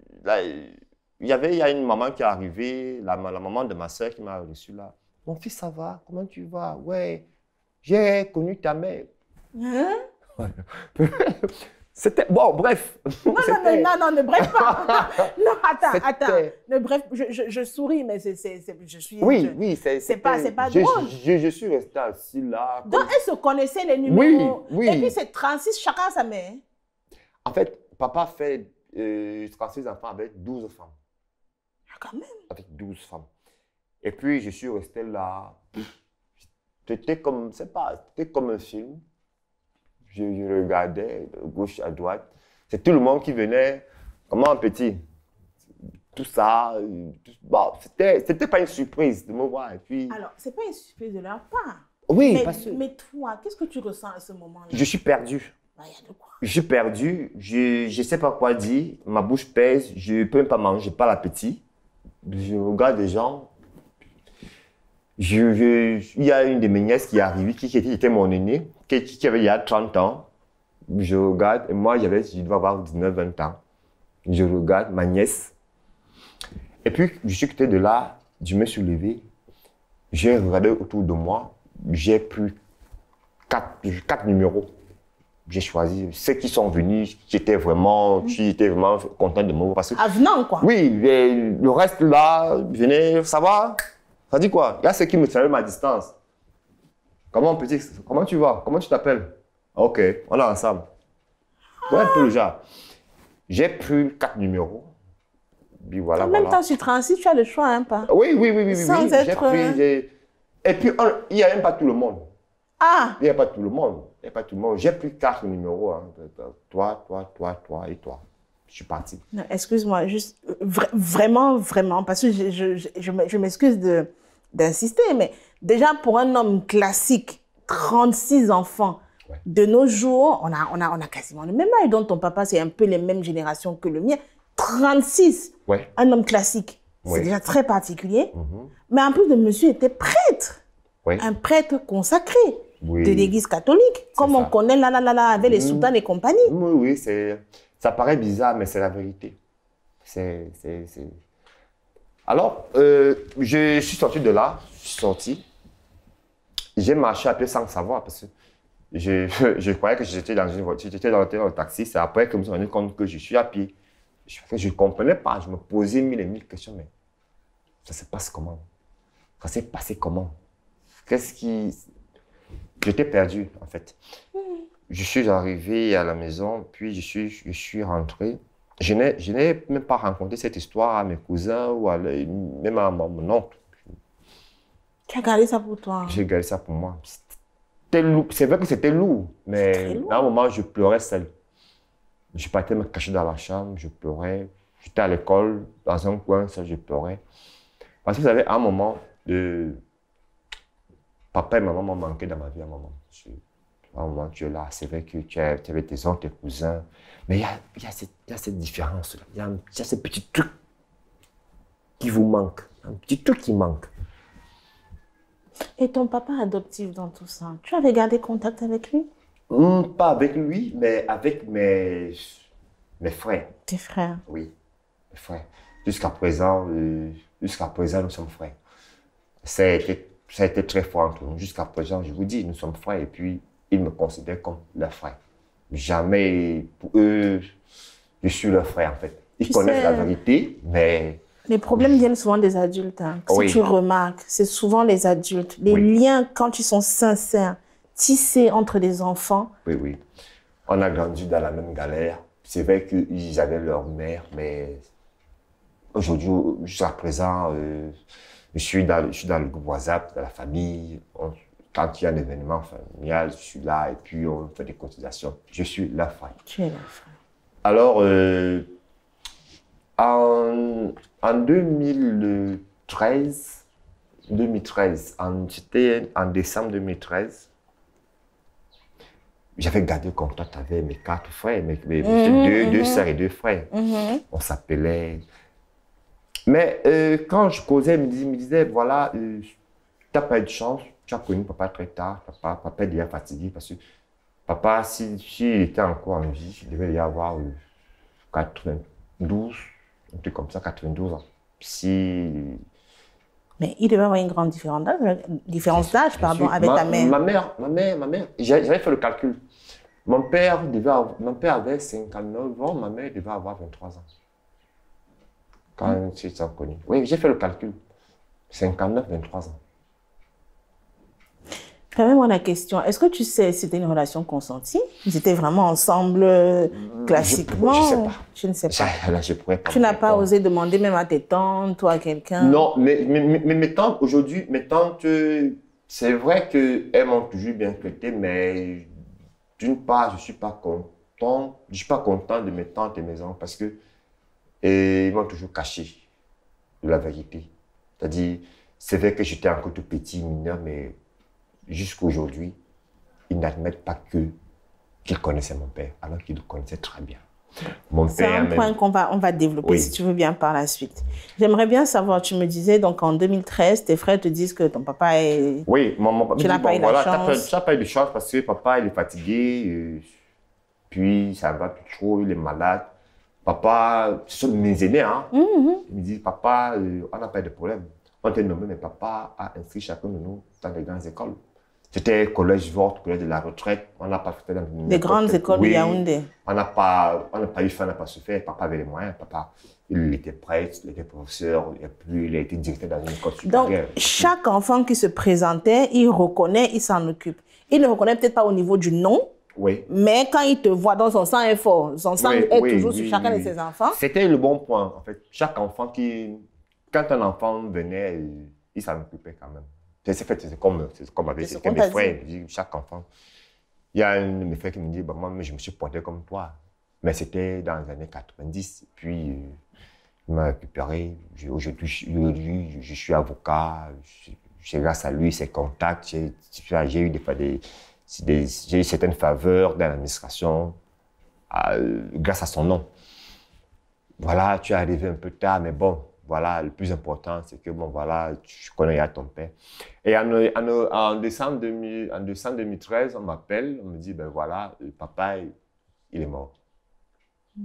[SPEAKER 2] il y avait il y a une maman qui est arrivée, la, maman de ma soeur qui m'a reçu là. Mon fils, ça va Comment tu vas Ouais, j'ai connu ta mère. Hein c'était. Bon, bref. Non, non,
[SPEAKER 1] non, ne bref pas. non, attends, attends. Ne bref, je, souris, mais c'est, je suis. Oui,
[SPEAKER 2] oui, c'est. C'est pas, c'est pas drôle. Je, suis resté assis là. Donc,
[SPEAKER 1] elles se connaissaient les numéros. Oui, oui. Et puis, c'est 36, chacun sa mère. Hein.
[SPEAKER 2] En fait, papa fait euh, 36 enfants avec 12 femmes. Ah, quand même. Avec 12 femmes. Et puis, je suis resté là. C'était comme, c'est pas, c'était comme un film. Je, regardais regardais gauche à droite. C'est tout le monde qui venait, comment un petit. Tout ça, euh, bon, c'était, c'était pas une surprise de me voir. Et puis...
[SPEAKER 1] Alors, c'est pas une surprise de leur part. Oui, mais, toi, qu'est-ce que tu ressens à ce moment-là
[SPEAKER 2] Je suis perdu. Bah, je suis perdu, je ne sais pas quoi dire, ma bouche pèse, je ne peux même pas manger, je pas l'appétit. Je regarde les gens, je, il y a une de mes nièces qui est arrivée, qui, était mon aînée, qui, avait il y a 30 ans. Je regarde, et moi, j'avais, je dois avoir 19, 20 ans. Je regarde ma nièce. Et puis, je suis quitté de là, je me suis levé, j'ai regardé autour de moi, j'ai pris quatre, quatre numéros. J'ai choisi ceux qui sont venus, j'étais vraiment, mhm. vraiment contents de me voir. Avenant, quoi. Oui, le reste là, venez, ça va, ça dit quoi Il y a ceux qui me à ma distance. Comment petit, comment tu vas Comment tu t'appelles Ok, on est ensemble. Ouais, J'ai pris quatre numéros. voilà, en même temps, tu
[SPEAKER 1] transites, tu as le choix, hein, Oui, oui, oui, oui. Sans oui. être... Euh,
[SPEAKER 2] et puis, il n'y a même pas tout le monde. Ah Il n'y a pas tout le monde. Il n'y a pas tout le monde. J'ai pris quatre numéros. Hein. Toi, toi, toi, toi et toi. Je suis parti.
[SPEAKER 1] Excuse-moi, juste euh, vraiment, vraiment, parce que je m'excuse de d'insister, mais déjà pour un homme classique, 36 enfants, de nos jours, on a, on, a, on a quasiment le même âge. dont ton papa, c'est un peu les mêmes générations que le mien. 36 Un homme classique, c'est déjà très particulier. Mhm. Mais en plus, le monsieur était prêtre. Un prêtre consacré. de l'Église catholique, comme on connaît là, là, là, là avec les sultans et compagnie. Oui,
[SPEAKER 2] oui, ça paraît bizarre, mais c'est la vérité. C'est alors, euh, je suis sorti de là, je suis sorti. J'ai marché à pied sans savoir parce que je, croyais que j'étais dans une voiture, j'étais dans, le taxi. C'est après que je me suis rendu compte que je suis à pied. Je ne comprenais pas, je me posais mille et mille questions, mais ça se passe comment Ça s'est passé comment Qu'est-ce qui. J'étais perdu, en fait. Mmh. Je suis arrivé à la maison, puis je suis, je suis rentré. Je n'ai même pas raconté cette histoire à mes cousins ou même à mon oncle.
[SPEAKER 1] Tu as gardé ça pour toi hein. J'ai
[SPEAKER 2] gardé ça pour moi. C'est vrai que c'était lourd, mais à un moment, je pleurais seul. Je partais me cacher dans la chambre, je pleurais. J'étais à l'école, dans un coin, ça, je pleurais. Parce que vous savez, à un moment, euh, papa et maman m'ont manqué dans ma vie à un moment oh là, c'est vrai que tu avais tes oncles, tes cousins. Mais il y a, cette différence Il y, a ce petit truc qui vous manque. Un petit truc qui manque.
[SPEAKER 1] Et ton papa adoptif dans tout ça, tu avais gardé contact avec lui
[SPEAKER 2] hum, Pas avec lui, mais avec mes, mes frères. Tes frères Oui, mes frères. Jusqu'à présent, euh, jusqu'à présent, nous sommes frères. Ça a été, ça a été très fort entre nous. Jusqu'à présent, je vous dis, nous sommes frères. Et puis, ils me considèrent comme leur frère. Jamais, pour eux, je suis leur frère, en fait. Ils connaissent la vérité, mais...
[SPEAKER 1] Les problèmes viennent souvent des adultes. Si hein, tu remarques, c'est souvent les adultes. Les liens, quand ils sont sincères, tissés entre des enfants...
[SPEAKER 2] Oui, oui. On a grandi dans la même galère. C'est vrai qu'ils avaient leur mère, mais aujourd'hui, jusqu'à présent, euh, je, suis dans, je suis dans le groupe WhatsApp, dans la famille quand il y a un événement familial, je suis là et puis on fait des cotisations. Je suis la femme. Tu es la femme. Alors, en, 2013, 2013 en, en décembre 2013, j'avais gardé contact avec mes quatre frères, mes, mhm, deux, mhm. sœurs et deux frères. Mhm. On s'appelait. Mais euh, quand je causais, ils me disaient, voilà, euh, tu n'as pas eu de chance, tu as connu papa très tard, papa, papa est déjà fatigué parce que papa, s'il si, si était encore en vie, il devait y avoir 92, euh, un truc comme ça, 92 ans. Si...
[SPEAKER 1] Mais il devait avoir une grande différence d'âge, euh, pardon, avec ta mère. Ma mère, ma mère, ma mère.
[SPEAKER 2] J'avais fait le calcul. Mon père, devait mon père avait 59 ans, ma mère devait avoir 23 ans. Quand mmh. Oui, j'ai fait le calcul. 59, 23 ans.
[SPEAKER 1] Permets-moi la question. Est-ce que tu sais si c'était une relation consentie Ils étaient vraiment ensemble euh, classiquement Je, ne sais pas. Je ne sais pas. Là, tu n'as pas osé demander même à tes tantes toi, à quelqu'un Non,
[SPEAKER 2] mais, mais, mes tantes, aujourd'hui, mes tantes, euh, c'est vrai qu'elles m'ont toujours bien traité, mais d'une part, je ne suis pas content. Je suis pas content de mes tantes et mes enfants, parce que ils m'ont toujours caché de la vérité. C'est-à-dire, c'est vrai que j'étais encore tout petit, mineur, mais jusqu'aujourd'hui, ils n'admettent pas que qu'ils connaissaient mon père, alors qu'ils le connaissaient très bien. C'est un point
[SPEAKER 1] qu'on va, on va développer, si tu veux bien, par la suite. J'aimerais bien savoir, tu me disais, donc en 2013, tes frères te disent que ton papa est...
[SPEAKER 2] Oui, mon, papa... Tu pas eu voilà, chance. Tu n'as pas eu de chance parce que papa, il est fatigué, euh, puis ça va plus trop, il est malade. Papa, ce sont mes aînés, hein. Mm-hmm. Ils me disent, papa, euh, on n'a pas de problème. On t'a nommé, mais papa a inscrit chacun de nous dans les grandes écoles. C'était collège collège de la retraite. On n'a pas fait dans une Des grandes écoles de Yaoundé. On n'a pas, on pas eu faim, on n'a pas souffert. Papa avait les moyens. Papa, il était prêtre, il était professeur, il a, il a été directeur dans une école supérieure. Donc,
[SPEAKER 1] chaque enfant qui se présentait, il reconnaît, il s'en occupe. Il ne reconnaît peut-être pas au niveau du nom. Oui. Mais quand il te voit, dans son sang est fort. Son sang est toujours sur chacun de ses enfants.
[SPEAKER 2] C'était le bon point, en fait. Chaque enfant qui, quand un enfant venait, il s'en occupait quand même. C'est c'est comme, comme avec mes frères, chaque enfant. Il y a un de mes frères qui me dit, bah, moi, je me suis porté comme toi. Mais c'était dans les années 90. Puis, il m'a récupéré. Aujourd'hui, je, suis avocat. C'est grâce à lui, ses contacts. J'ai eu des, des, des certaines faveurs dans l'administration grâce à son nom. Voilà, tu es arrivé un peu tard, mais bon, voilà, le plus important, c'est que, bon, voilà, tu connais à ton père. Et en, en, décembre, en 2013, on m'appelle, on me dit, ben voilà, le papa, il est mort. Nos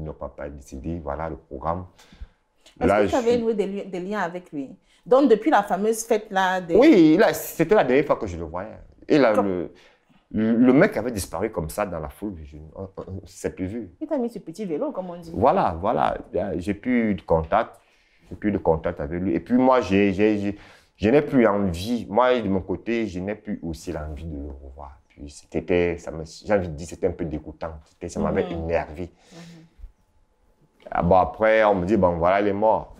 [SPEAKER 2] hmm. Notre papa est décédé, voilà le programme.
[SPEAKER 1] Est-ce que tu avais noué des, liens avec lui Donc, depuis la fameuse fête-là... Des... Oui,
[SPEAKER 2] c'était la dernière fois que je le voyais. Et là, le... Le mec avait disparu comme ça dans la foule, je ne s'est plus vu.
[SPEAKER 1] Il t'a mis ce petit vélo, comme on dit.
[SPEAKER 2] Voilà, voilà. J'ai plus de contact. J'ai plus eu de contact avec lui. Et puis moi, j'ai, je n'ai plus envie. Moi, de mon côté, je n'ai plus aussi l'envie de le revoir. Puis c'était, j'ai envie de dire, c'était un peu dégoûtant. Ça m'avait mhm. énervé. Mhm. Ah après, on me dit, bon, voilà, il est mort.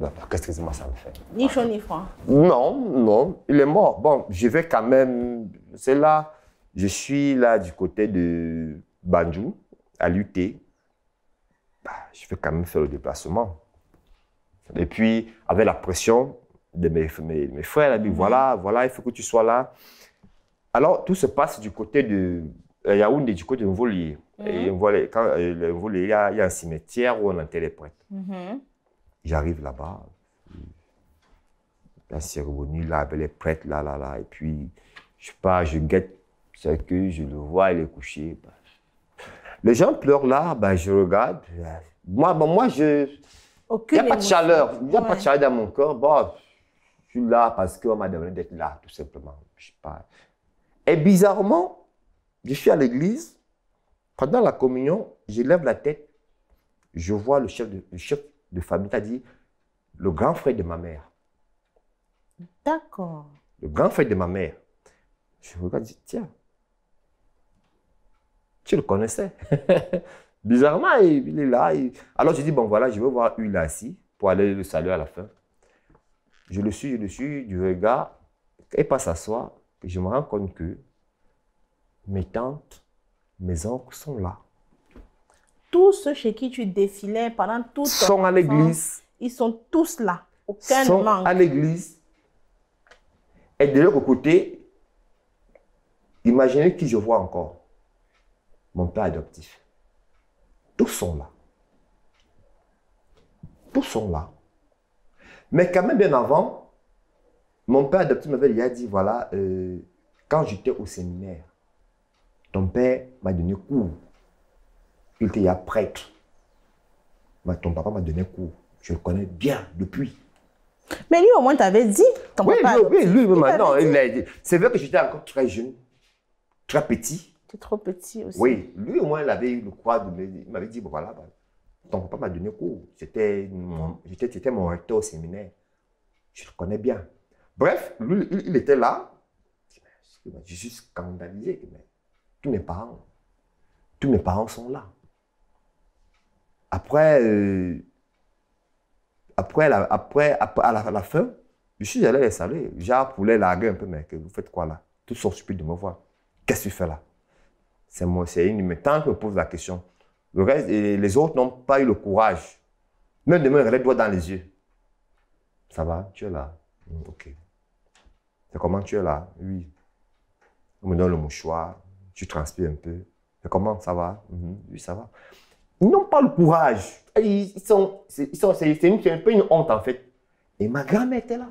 [SPEAKER 2] Bah, bah, qu'est-ce que ça me fait
[SPEAKER 1] Ni chaud ni froid.
[SPEAKER 2] Non, non, il est mort. Bon, je vais quand même. C'est là, je suis là du côté de Banjou, à lutter. Bah, je vais quand même faire le déplacement. Et puis, avec la pression de mes, mes, frères, ils dit mhm. voilà, voilà, il faut que tu sois là. Alors, tout se passe du côté de euh, Yaoundé, du côté de Et mhm. voilà, quand, euh, il, y a, un cimetière où on enterre les prêtres. Mhm. J'arrive là-bas, la cérémonie là, avec les prêtres là, là, là, et puis je pas, je guette que je le vois, il est couché. les gens pleurent là, ben, je regarde. Moi, bah, moi je. Il n'y a pas de chaleur, il n'y a pas de chaleur dans mon corps. Bon, je suis là parce qu'on m'a demandé d'être là, tout simplement. Je Et bizarrement, je suis à l'église, pendant la communion, je lève la tête, je vois le chef, de, le chef de famille, cest à le grand frère de ma mère.
[SPEAKER 1] D'accord.
[SPEAKER 2] Le grand frère de ma mère. Je regarde, je dis, tiens, tu le connaissais. Bizarrement, il est là. Alors je dis, bon voilà, je vais voir une pour aller le saluer à la fin. Je le suis, je le suis, du regard, et pas à Et je me rends compte que mes tantes, mes oncles sont là
[SPEAKER 1] tous ceux chez qui tu défilais pendant toute sont à l'église. Ils sont tous là. Aucun sont
[SPEAKER 2] à l'église. Et de l'autre côté, imaginez qui je vois encore. Mon père adoptif. Tous sont là. Tous sont là. Mais quand même bien avant, mon père adoptif m'avait dit, voilà, euh, quand j'étais au séminaire, ton père m'a donné cours il était ah, prêtre. Mais bah, ton papa m'a donné cours. Je le connais bien depuis.
[SPEAKER 1] Mais lui, au moins, t'avais dit. Ton oui, papa
[SPEAKER 2] lui, oui, lui, maintenant, il dit. C'est vrai que j'étais encore très jeune, très petit.
[SPEAKER 1] T'es trop petit aussi. Oui,
[SPEAKER 2] lui, au moins, il avait eu le croix de Il m'avait dit, bon, voilà, bah, ton papa m'a donné cours. C'était mon, mon recteur au séminaire. Je le connais bien. Bref, lui, il, était là. Je suis scandalisé. tous mes parents, tous mes parents sont là. Euh, après, après, après, à, la, fin, je suis allé les saluer. J'ai appelé la un peu, mais vous faites quoi là Tout sont stupide de me voir. Qu'est-ce que tu fais là C'est moi, c'est une. Mais tant que je pose la question, le reste, et les autres n'ont pas eu le courage. Même demain, les doigts dans les yeux. Ça va, tu es là. Mm, ok. C'est comment tu es là Oui. On me donne le mouchoir, tu transpires un peu. C'est comment ça va mm-hmm. Oui, ça va. Ils n'ont pas le courage. Ils sont, ils sont, c'est un peu une honte en fait. Et ma grand-mère était là.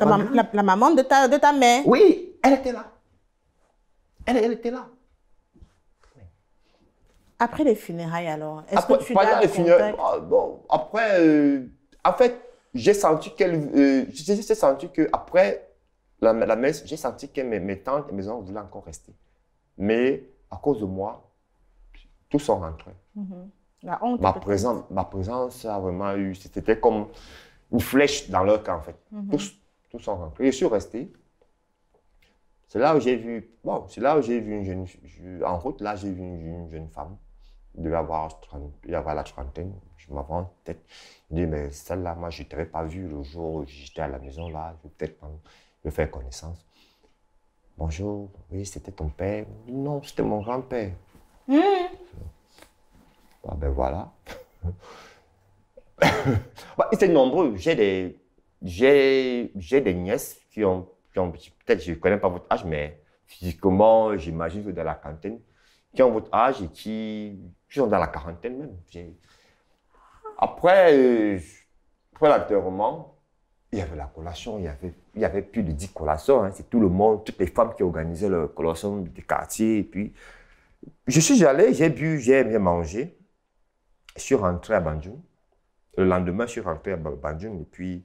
[SPEAKER 1] La, maman de ta, de ta mère Oui, elle était là. Elle, elle était là. Après les funérailles, alors Est-ce que tu les funérailles,
[SPEAKER 2] ah, bon, après, euh, en fait, j'ai senti qu'elle, euh, j'ai senti que après la, la messe, j'ai senti que mes, mes tantes et mes oncles voulaient encore rester. Mais à cause de moi, tous sont rentrés.
[SPEAKER 1] Ma, présence,
[SPEAKER 2] ma présence a vraiment eu. C'était comme une flèche dans leur camp, en fait. Tous, tous sont rentrés. je suis resté. C'est là où j'ai vu. Bon, c'est là où j'ai vu une jeune. en route, là, j'ai vu une, jeune femme. Il devait avoir, 30, la trentaine. Je m'avance, peut tête. dis, mais celle-là, moi, je ne t'avais pas vue le jour où j'étais à la maison, là. Je vais peut-être me faire connaissance. Bonjour, oui, c'était ton père. Non, c'était mon grand-père. Mmh. Ah ben voilà. bah, nombreux. J'ai des, j'ai, des nièces qui ont, peut-être, je ne connais pas votre âge, mais physiquement, j'imagine que dans la quarantaine, qui ont votre âge et qui, sont dans la quarantaine même. Après, euh, l'enterrement, il y avait la collation, il y avait, il y avait plus de 10 collations. Hein. C'est tout le monde, toutes les femmes qui organisaient le collation des quartiers Et puis, je suis allé, j'ai bu, j'ai mangé. Je suis rentré à Banjung. Le lendemain, je suis rentré à Banjung. Et puis,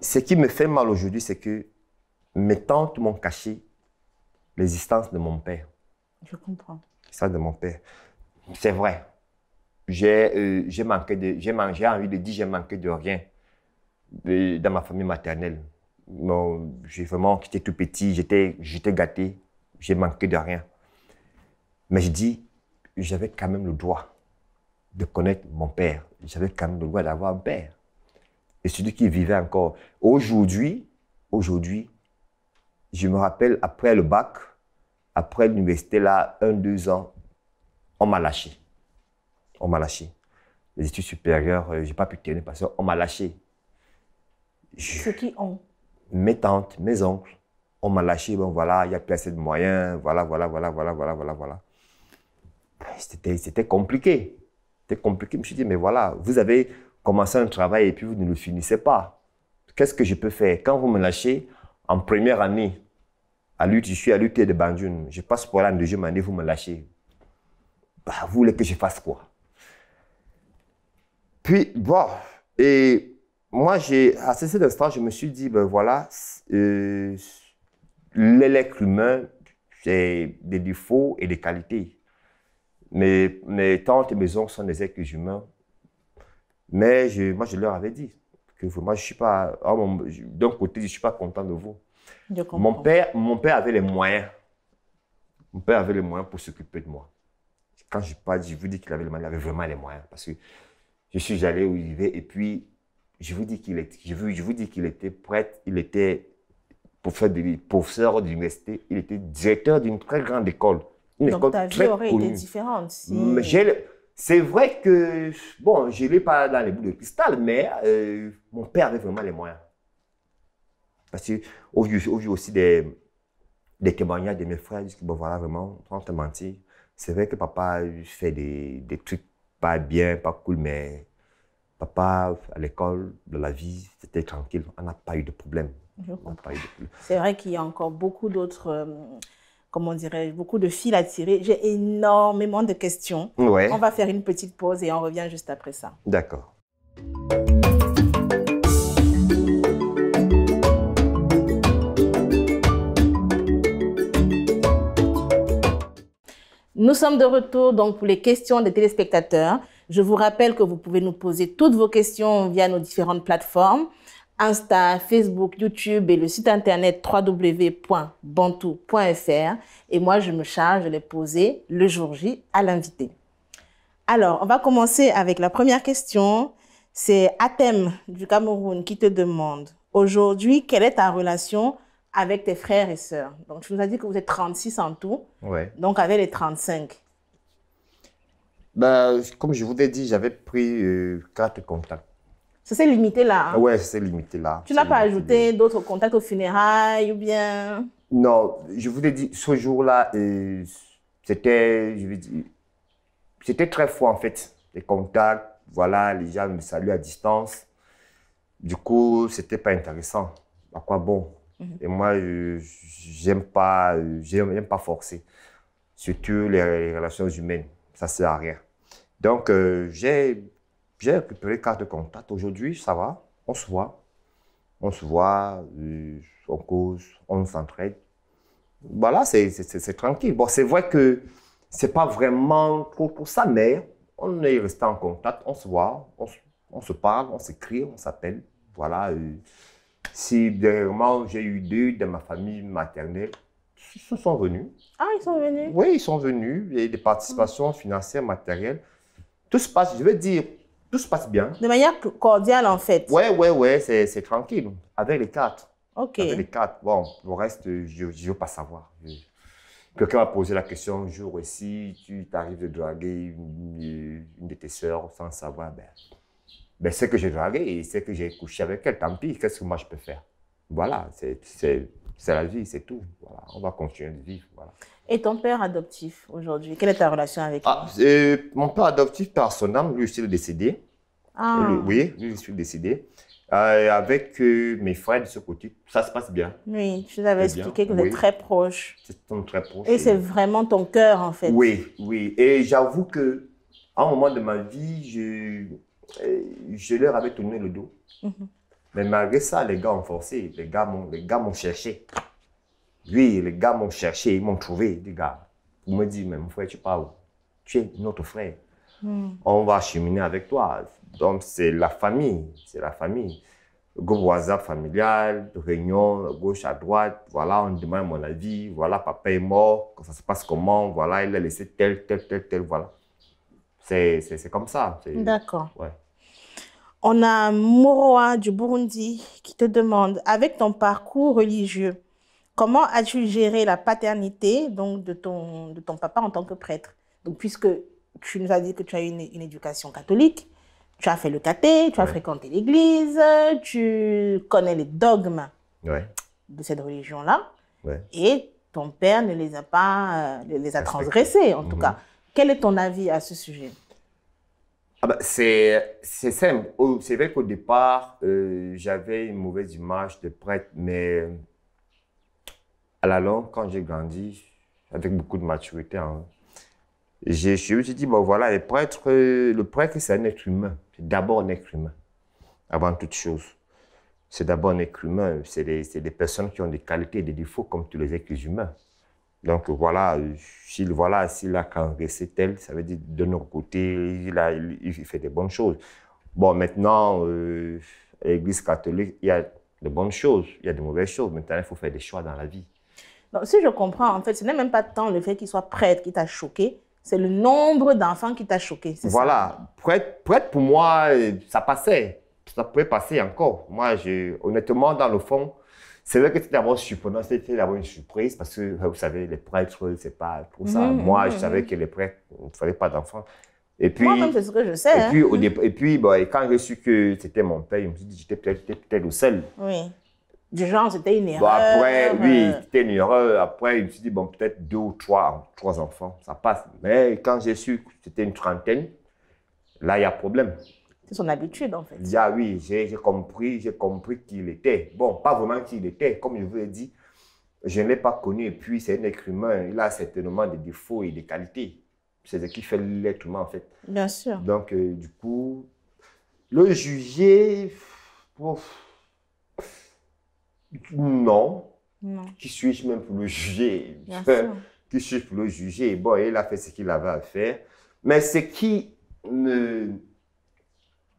[SPEAKER 2] ce qui me fait mal aujourd'hui, c'est que mes tantes m'ont caché l'existence de mon père. Je comprends. Ça, de mon père. C'est vrai. J'ai euh, manqué de. J'ai envie de dire, j'ai manqué de rien dans ma famille maternelle. j'ai vraiment, quitté tout petit, j'étais gâté. J'ai manqué de rien. Mais je dis, j'avais quand même le droit de connaître mon père. J'avais quand même le droit d'avoir un père. Et celui qui vivait encore. Aujourd'hui, aujourd'hui, je me rappelle, après le bac, après l'université, là, un, deux ans, on m'a lâché. On m'a lâché. Les études supérieures, euh, je n'ai pas pu tenir parce qu'on m'a lâché.
[SPEAKER 1] Ceux qui ont
[SPEAKER 2] Mes tantes, mes oncles, on m'a lâché, bon voilà, il n'y a plus assez de moyens, voilà, voilà, voilà, voilà, voilà, voilà, voilà. C'était compliqué. C'était compliqué. Je me suis dit, mais voilà, vous avez commencé un travail et puis vous ne le finissez pas. Qu'est-ce que je peux faire Quand vous me lâchez, en première année, à l'UT, je suis à l'UT de Bandjoun, je passe pour la deuxième année, vous me lâchez. Bah, vous voulez que je fasse quoi Puis, bon, et moi, à cet instant, je me suis dit, ben voilà, euh, l'être humain, c'est des défauts et des qualités. Mes, mes tantes et mes oncles sont des êtres humains. Mais je, moi, je leur avais dit que moi, je suis pas. Oh, d'un côté, je ne suis pas content de vous. Mon père, mon père avait les moyens. Mon père avait les moyens pour s'occuper de moi. Quand je parle, je vous dis qu'il avait avait vraiment les moyens. Parce que je suis allé où il vivait et puis je vous dis qu'il était, je vous dis qu'il était prêt, il était pour professeur de, professeurs d'université, il était directeur d'une très grande école. Une Donc ta vie aurait été différente C'est vrai que, bon, je ne pas dans les boules de cristal, mais euh, mon père avait vraiment les moyens. Parce que, aussi des, des témoignages de mes frères, je dis voilà, vraiment, sans te mentir, c'est vrai que papa euh, fait des, des trucs pas bien, pas cool, mais papa, à l'école, dans la vie, c'était tranquille, on n'a pas eu de problème.
[SPEAKER 1] C'est vrai qu'il y a encore beaucoup d'autres, euh, comment dirais beaucoup de fils à tirer. J'ai énormément de questions. On va faire une petite pause et on revient juste après ça. D'accord. Nous sommes de retour donc pour les questions des téléspectateurs. Je vous rappelle que vous pouvez nous poser toutes vos questions via nos différentes plateformes. Insta, Facebook, YouTube et le site internet www.bantou.fr. Et moi, je me charge de les poser le jour J à l'invité. Alors, on va commencer avec la première question. C'est Atem du Cameroun qui te demande aujourd'hui, quelle est ta relation avec tes frères et sœurs Donc, tu nous as dit que vous êtes 36 en tout. Ouais. Donc, avec les 35.
[SPEAKER 2] Bah, comme je vous ai dit, j'avais pris euh, quatre contacts
[SPEAKER 1] ça s'est limité là. Hein.
[SPEAKER 2] Ouais, ça s'est limité là. Tu n'as pas ajouté
[SPEAKER 1] d'autres contacts aux funérailles ou bien
[SPEAKER 2] Non, je vous ai dit, ce jour-là, euh, c'était, je c'était très froid en fait. Les contacts, voilà, les gens me saluent à distance. Du coup, c'était pas intéressant. À quoi bon mhm. Et moi, je euh, j'aime pas, euh, j'aime pas forcer. Surtout les, les relations humaines, ça sert à rien. Donc, j'ai j'ai récupéré carte de contact. Aujourd'hui, ça va, on se voit. On se voit, euh, on cause, on s'entraide. Voilà, bah c'est tranquille. Bon, c'est vrai que c'est pas vraiment pour sa mère. on est resté en contact, on se voit, on, on se parle, on s'écrit, on s'appelle. Voilà. si euh, si dernièrement j'ai eu deux de ma famille maternelle ils sont venus.
[SPEAKER 1] Ah, ils sont venus? Oui, ils
[SPEAKER 2] sont venus. il eu des participations mmh. financières, matérielles. Tout se passe, je veux dire, tout se passe bien.
[SPEAKER 1] De manière cordiale, en fait. Ouais,
[SPEAKER 2] ouais, ouais, c'est tranquille. Avec les quatre. OK. Avec les quatre. Bon, le reste, je veux pas savoir. Quelqu'un m'a posé la question un jour, et si tu t'arrives de draguer une, de tes sœurs sans savoir, ben, ben c'est que j'ai dragué et c'est que j'ai couché avec elle, tant pis, qu'est-ce que moi je peux faire Voilà, c'est c'est la vie, c'est tout. Voilà. On va continuer de vivre. Voilà.
[SPEAKER 1] Et ton père adoptif aujourd'hui, quelle est ta relation avec lui ah,
[SPEAKER 2] Mon père adoptif, par son âme, lui, il est décédé. Ah. Euh, oui, lui, il est décédé. Euh, avec euh, mes frères de ce côté, ça se passe bien.
[SPEAKER 1] Oui, je avais expliqué que vous êtes très proche. C'est
[SPEAKER 2] très proche. Et, c'est
[SPEAKER 1] vraiment ton cœur, en fait.
[SPEAKER 2] Oui, oui. Et j'avoue que à un moment de ma vie, je, je leur avais tourné le dos. Mhm. Mais malgré ça, les gars ont forcé, les gars m'ont cherché. Oui, les gars m'ont cherché, ils m'ont trouvé, les gars. Ils me dit « mais mon frère, tu parles, où Tu es notre frère. Hmm. On va cheminer avec toi. Donc, c'est la famille, c'est la famille. Gros groupe WhatsApp familial, réunion, gauche à droite, voilà, on demande mon avis, voilà, papa est mort, ça se passe comment, voilà, il a laissé tel, tel, tel, tel, voilà. C'est comme ça. D'accord. Ouais.
[SPEAKER 1] On a Moroa du Burundi qui te demande, avec ton parcours religieux, comment as-tu géré la paternité donc, de, ton, de ton papa en tant que prêtre Donc, puisque tu nous as dit que tu as eu une, éducation catholique, tu as fait le cathé, tu as fréquenté l'église, tu connais les dogmes
[SPEAKER 2] de
[SPEAKER 1] cette religion-là, et ton père ne les a pas, euh, les a transgressés en tout mm-hmm. cas. Quel est ton avis à ce sujet
[SPEAKER 2] ah bah, c'est, simple. Oh, c'est vrai qu'au départ, euh, j'avais une mauvaise image de prêtre, mais à la longue, quand j'ai grandi, avec beaucoup de maturité, hein, j'ai, je me suis dit, bon voilà, les prêtres, le prêtre, c'est un être humain. C'est d'abord un être humain, avant toute chose. C'est d'abord un être humain. C'est c'est des personnes qui ont des qualités et des défauts comme tous les êtres humains. Donc voilà, s'il voilà, s'il a caressé tel, ça veut dire de notre côté, il, il, fait des bonnes choses. Bon, maintenant, euh, l'Église catholique, il y a de bonnes choses, il y a de mauvaises choses. Maintenant, il faut faire des choix dans la vie.
[SPEAKER 1] Donc, si je comprends, en fait, ce n'est même pas tant le fait qu'il soit prêtre qui t'a choqué, c'est le nombre d'enfants qui t'a choqué. Voilà.
[SPEAKER 2] Ça? Prêtre, pour moi, ça passait. Ça pourrait passer encore. Moi, honnêtement, dans le fond, c'est vrai que c'était d'abord surprenant, c'était d'abord une surprise parce que vous savez, les prêtres, c'est pas pour ça. Mhm, Moi, je mhm, savais mhm. que les prêtres, il ne fallait pas d'enfants. Et puis, Moi, même, ce
[SPEAKER 1] que je sais. Et puis, hein.
[SPEAKER 2] et puis quand j'ai su que c'était mon père, je me suis dit, j'étais peut-être, j'étais peut-être le seul.
[SPEAKER 1] Oui. Du genre, c'était une erreur. Bon, après, oui,
[SPEAKER 2] c'était une erreur. Après, je me suis dit, bon, peut-être deux ou trois, trois enfants, ça passe. Mais quand j'ai su que c'était une trentaine, là, il y a problème. C'est son habitude, en fait. Ah oui, j'ai compris, j'ai compris qu'il était. Bon, pas vraiment qui il était. Comme je vous l'ai dit, je ne l'ai pas connu. Et puis, c'est un être humain. Il a certainement des défauts et des qualités. C'est ce qui fait l'être humain, en fait. Bien sûr. Donc, euh, du coup, le juger, non. Qui suis-je même pour le juger Bien sûr. Qui suis-je pour le juger Bon, il a fait ce qu'il avait à faire. Mais ce qui me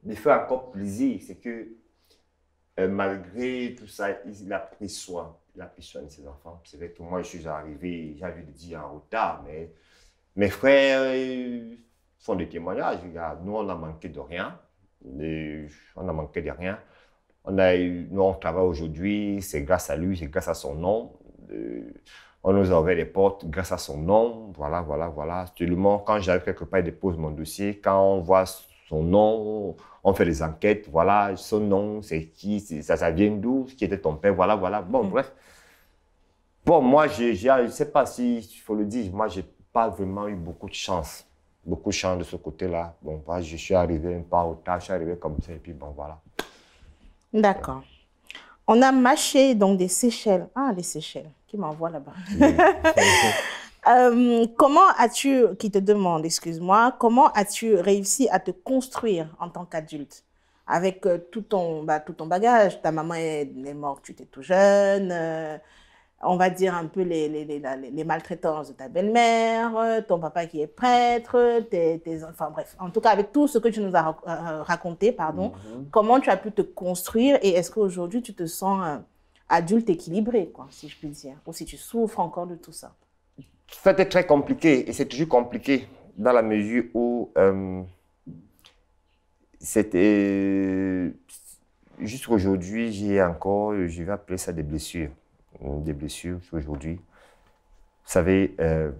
[SPEAKER 2] me fait encore plaisir, c'est que euh, malgré tout ça, il a pris soin, il a pris soin de ses enfants. C'est vrai que moi, je suis arrivé, j'avais dit en retard, mais mes frères euh, font des témoignages. nous, on a manqué de rien. on a manqué de rien. On a eu, nous, on travaille aujourd'hui, c'est grâce à lui, c'est grâce à son nom. Euh, on nous a ouvert les portes grâce à son nom. Voilà, voilà, voilà. Seulement, quand j'arrive quelque part, il dépose mon dossier. Quand on voit son nom, on fait des enquêtes, voilà, son nom, c'est qui, ça, vient d'où, qui était ton père, voilà, voilà. Bon, mm. bref. Bon, moi, je ne sais pas si il faut le dire, moi, je n'ai pas vraiment eu beaucoup de chance. Beaucoup de chance de ce côté-là. Bon, bah je suis arrivé un pas au je suis arrivé comme ça, et puis bon, voilà.
[SPEAKER 1] D'accord. On a mâché donc des Seychelles. Ah, les Seychelles, qui m'envoie là-bas. Euh, comment as-tu, qui te demande, excuse-moi, comment as-tu réussi à te construire en tant qu'adulte avec euh, tout, ton, bah, tout ton bagage Ta maman est, morte, tu étais tout jeune. Euh, on va dire un peu les, les, les, les maltraitances de ta belle-mère, ton papa qui est prêtre, tes, tes, enfin bref, en tout cas avec tout ce que tu nous as raconté, pardon, mhm. comment tu as pu te construire et est-ce qu'aujourd'hui tu te sens adulte équilibré, quoi, si je puis dire, ou si tu souffres encore de tout ça
[SPEAKER 2] c'était très compliqué et c'est toujours compliqué dans la mesure où euh, c'était jusqu'aujourd'hui, j'ai encore, je vais appeler ça des blessures, des blessures aujourd'hui. Vous savez, euh,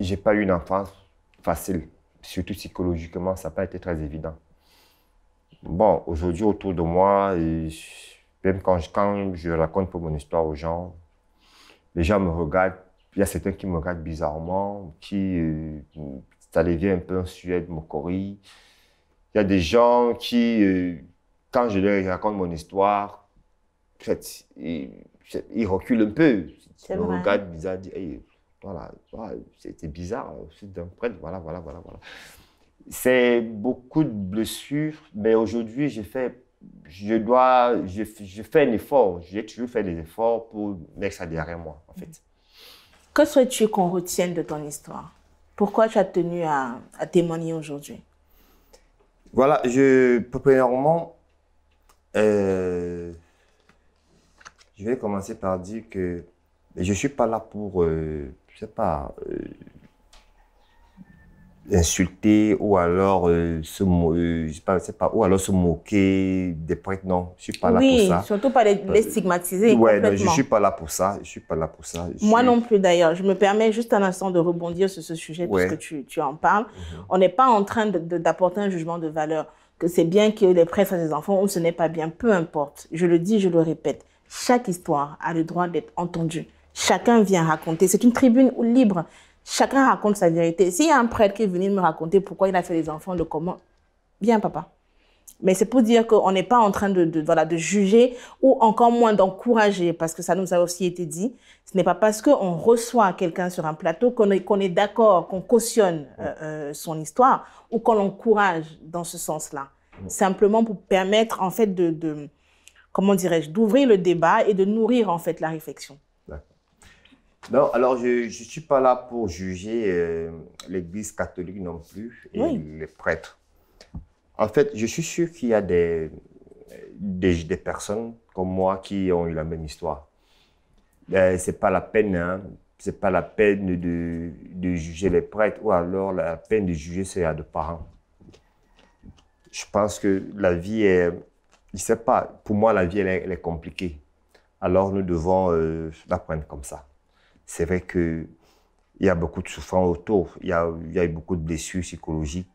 [SPEAKER 2] j'ai pas eu une enfance facile, surtout psychologiquement, ça n'a pas été très évident. Bon, aujourd'hui autour de moi, euh, même quand je, quand je raconte pour mon histoire aux gens, les gens me regardent il y a certains qui me regardent bizarrement, qui, euh, ça un peu en sujet de cori, Il y a des gens qui, euh, quand je leur raconte mon histoire, fait, ils, reculent un peu. Ils me regardent bizarre, disent, voilà, c'était bizarre, euh, c'est d'un prêtre, voilà, voilà, voilà, voilà. C'est beaucoup de blessures, mais aujourd'hui, j'ai fait je dois, je, je, fais un effort, j'ai toujours fait des efforts pour mettre ça derrière moi, en
[SPEAKER 1] fait. Que souhaites-tu qu'on retienne de ton histoire Pourquoi tu as tenu à, témoigner aujourd'hui
[SPEAKER 2] Voilà, je, premièrement, euh, je vais commencer par dire que je ne suis pas là pour, euh, ne sais pas, euh, insulter ou alors euh, se euh, sais pas, ou alors se moquer des prêtres, non je suis pas là pour ça surtout pas les, euh, stigmatiser complètement. je suis pas là pour ça je suis pas là pour ça moi
[SPEAKER 1] non plus d'ailleurs je me permets juste un instant de rebondir sur ce sujet parce puisque tu, tu, en parles mhm. on n'est pas en train d'apporter un jugement de valeur que c'est bien que les prêtres fassent des enfants ou ce n'est pas bien peu importe je le dis je le répète chaque histoire a le droit d'être entendue Chacun vient raconter. C'est une tribune libre. Chacun raconte sa vérité. S'il y a un prêtre qui est venu me raconter pourquoi il a fait les enfants, de comment, bien papa. Mais c'est pour dire qu'on n'est pas en train de, de, voilà, de juger ou encore moins d'encourager, parce que ça nous a aussi été dit. Ce n'est pas parce qu'on reçoit quelqu'un sur un plateau qu'on est, est d'accord, qu'on cautionne euh, euh, son histoire ou qu'on l'encourage dans ce sens-là. Simplement pour permettre, en fait, de comment dirais-je, d'ouvrir le débat et de nourrir, en fait, la réflexion.
[SPEAKER 2] Non, alors je ne suis pas là pour juger euh, l'Église catholique non plus et les prêtres. En fait, je suis sûr qu'il y a des, des, personnes comme moi qui ont eu la même histoire. Ce euh, c'est pas la peine, hein. c'est pas la peine de, de, juger les prêtres ou alors la peine de juger ses deux parents. Je pense que la vie est, je sais pas, pour moi la vie elle, est compliquée. Alors nous devons euh, comme ça c'est vrai qu'il y a beaucoup de souffrance autour, il y a, eu beaucoup de blessures psychologiques,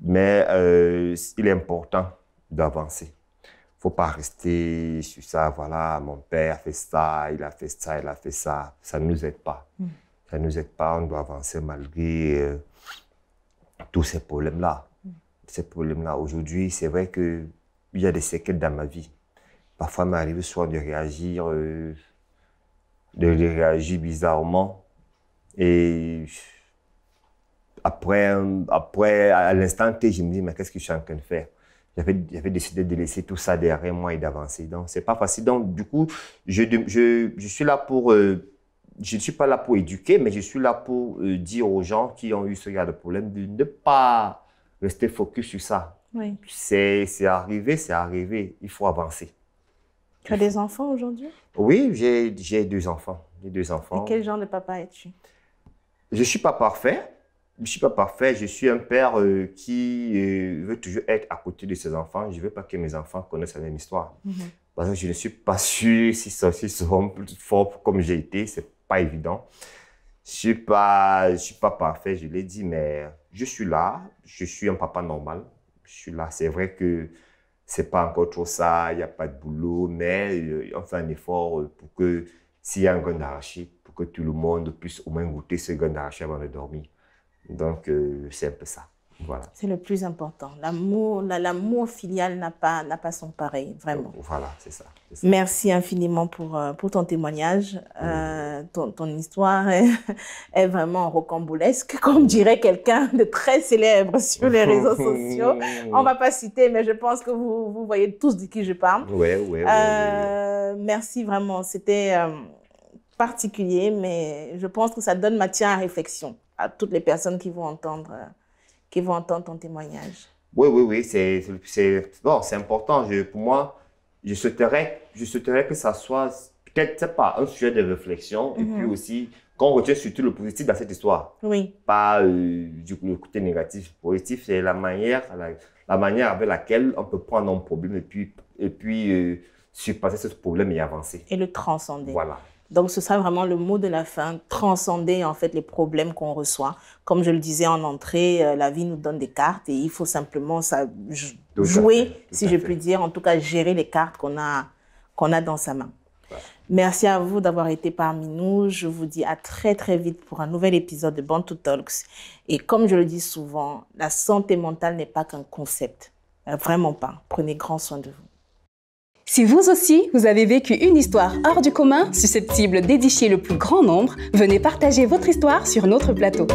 [SPEAKER 2] mais euh, il est important d'avancer. Il ne faut pas rester sur ça, voilà, mon père a fait ça, il a fait ça, il a fait ça. Ça ne nous aide pas. Mm. Ça ne nous aide pas, on doit avancer malgré euh, tous ces problèmes-là. Mm. Ces problèmes-là, aujourd'hui, c'est vrai qu'il y a des séquelles dans ma vie. Parfois, il m'arrive soit de réagir. Euh, de réagir bizarrement. Et après, après à l'instant T, je me dis, mais qu'est-ce que je suis en train de faire j'avais, décidé de laisser tout ça derrière moi et d'avancer. Donc, c'est pas facile. Donc, du coup, je, je, je suis là pour. Euh, je ne suis pas là pour éduquer, mais je suis là pour euh, dire aux gens qui ont eu ce genre de problème de ne pas rester focus sur ça. C'est, c'est arrivé, c'est arrivé. Il faut avancer.
[SPEAKER 1] Tu as des enfants aujourd'hui
[SPEAKER 2] Oui, j'ai deux enfants. deux enfants. Et quel
[SPEAKER 1] genre de papa es-tu
[SPEAKER 2] Je ne suis pas parfait. Je ne suis pas parfait. Je suis un père euh, qui euh, veut toujours être à côté de ses enfants. Je ne veux pas que mes enfants connaissent la même histoire. Mhm. Parce que je ne suis pas sûr si ça si seront plus fort comme j'ai été. Ce n'est pas évident. Je ne suis, pas, je suis pas parfait, je l'ai dit, mais je suis là. Je suis un papa normal. Je suis là. C'est vrai que c'est pas encore trop ça, il n'y a pas de boulot, mais euh, on fait un effort euh, pour que s'il y a un grain pour que tout le monde puisse au moins goûter ce grain avant de dormir. Donc, euh, c'est un peu ça.
[SPEAKER 1] C'est le plus important. L'amour, l'amour filial n'a pas, n'a pas son pareil, vraiment. Oh, voilà, c'est ça, Merci infiniment pour, euh, pour ton témoignage. Euh, ton, histoire est, vraiment rocambolesque, comme dirait quelqu'un de très célèbre sur les réseaux sociaux. On ne va pas citer, mais je pense que vous, voyez tous de qui je parle. Euh, merci vraiment. C'était particulier, mais je pense que ça donne matière à réflexion à toutes les personnes qui vont entendre qui vont entendre ton témoignage.
[SPEAKER 2] Oui, oui, oui, c'est bon, important. Je, pour moi, je souhaiterais, je souhaiterais que ça soit peut-être pas un sujet de réflexion et puis mhm. aussi qu'on retienne surtout le positif dans cette histoire. Oui. Pas euh, du, le côté négatif. Positif, c'est la manière, la, manière avec laquelle on peut prendre un problème et puis, et puis euh, surpasser ce problème et avancer.
[SPEAKER 1] Et le transcender. Voilà. Donc, ce sera vraiment le mot de la fin, transcender en fait les problèmes qu'on reçoit. Comme je le disais en entrée, euh, la vie nous donne des cartes et il faut simplement ça, jouer, si je puis dire, en tout cas gérer les cartes qu'on a, qu'on a dans sa main. Merci à vous d'avoir été parmi nous. Je vous dis à très très vite pour un nouvel épisode de Bantu Talks. Et comme je le dis souvent, la santé mentale n'est pas qu'un concept. Vraiment pas. Prenez grand soin de vous. Si vous aussi, vous avez vécu une histoire hors du commun, susceptible d'édifier le plus grand nombre, venez partager votre histoire sur notre plateau.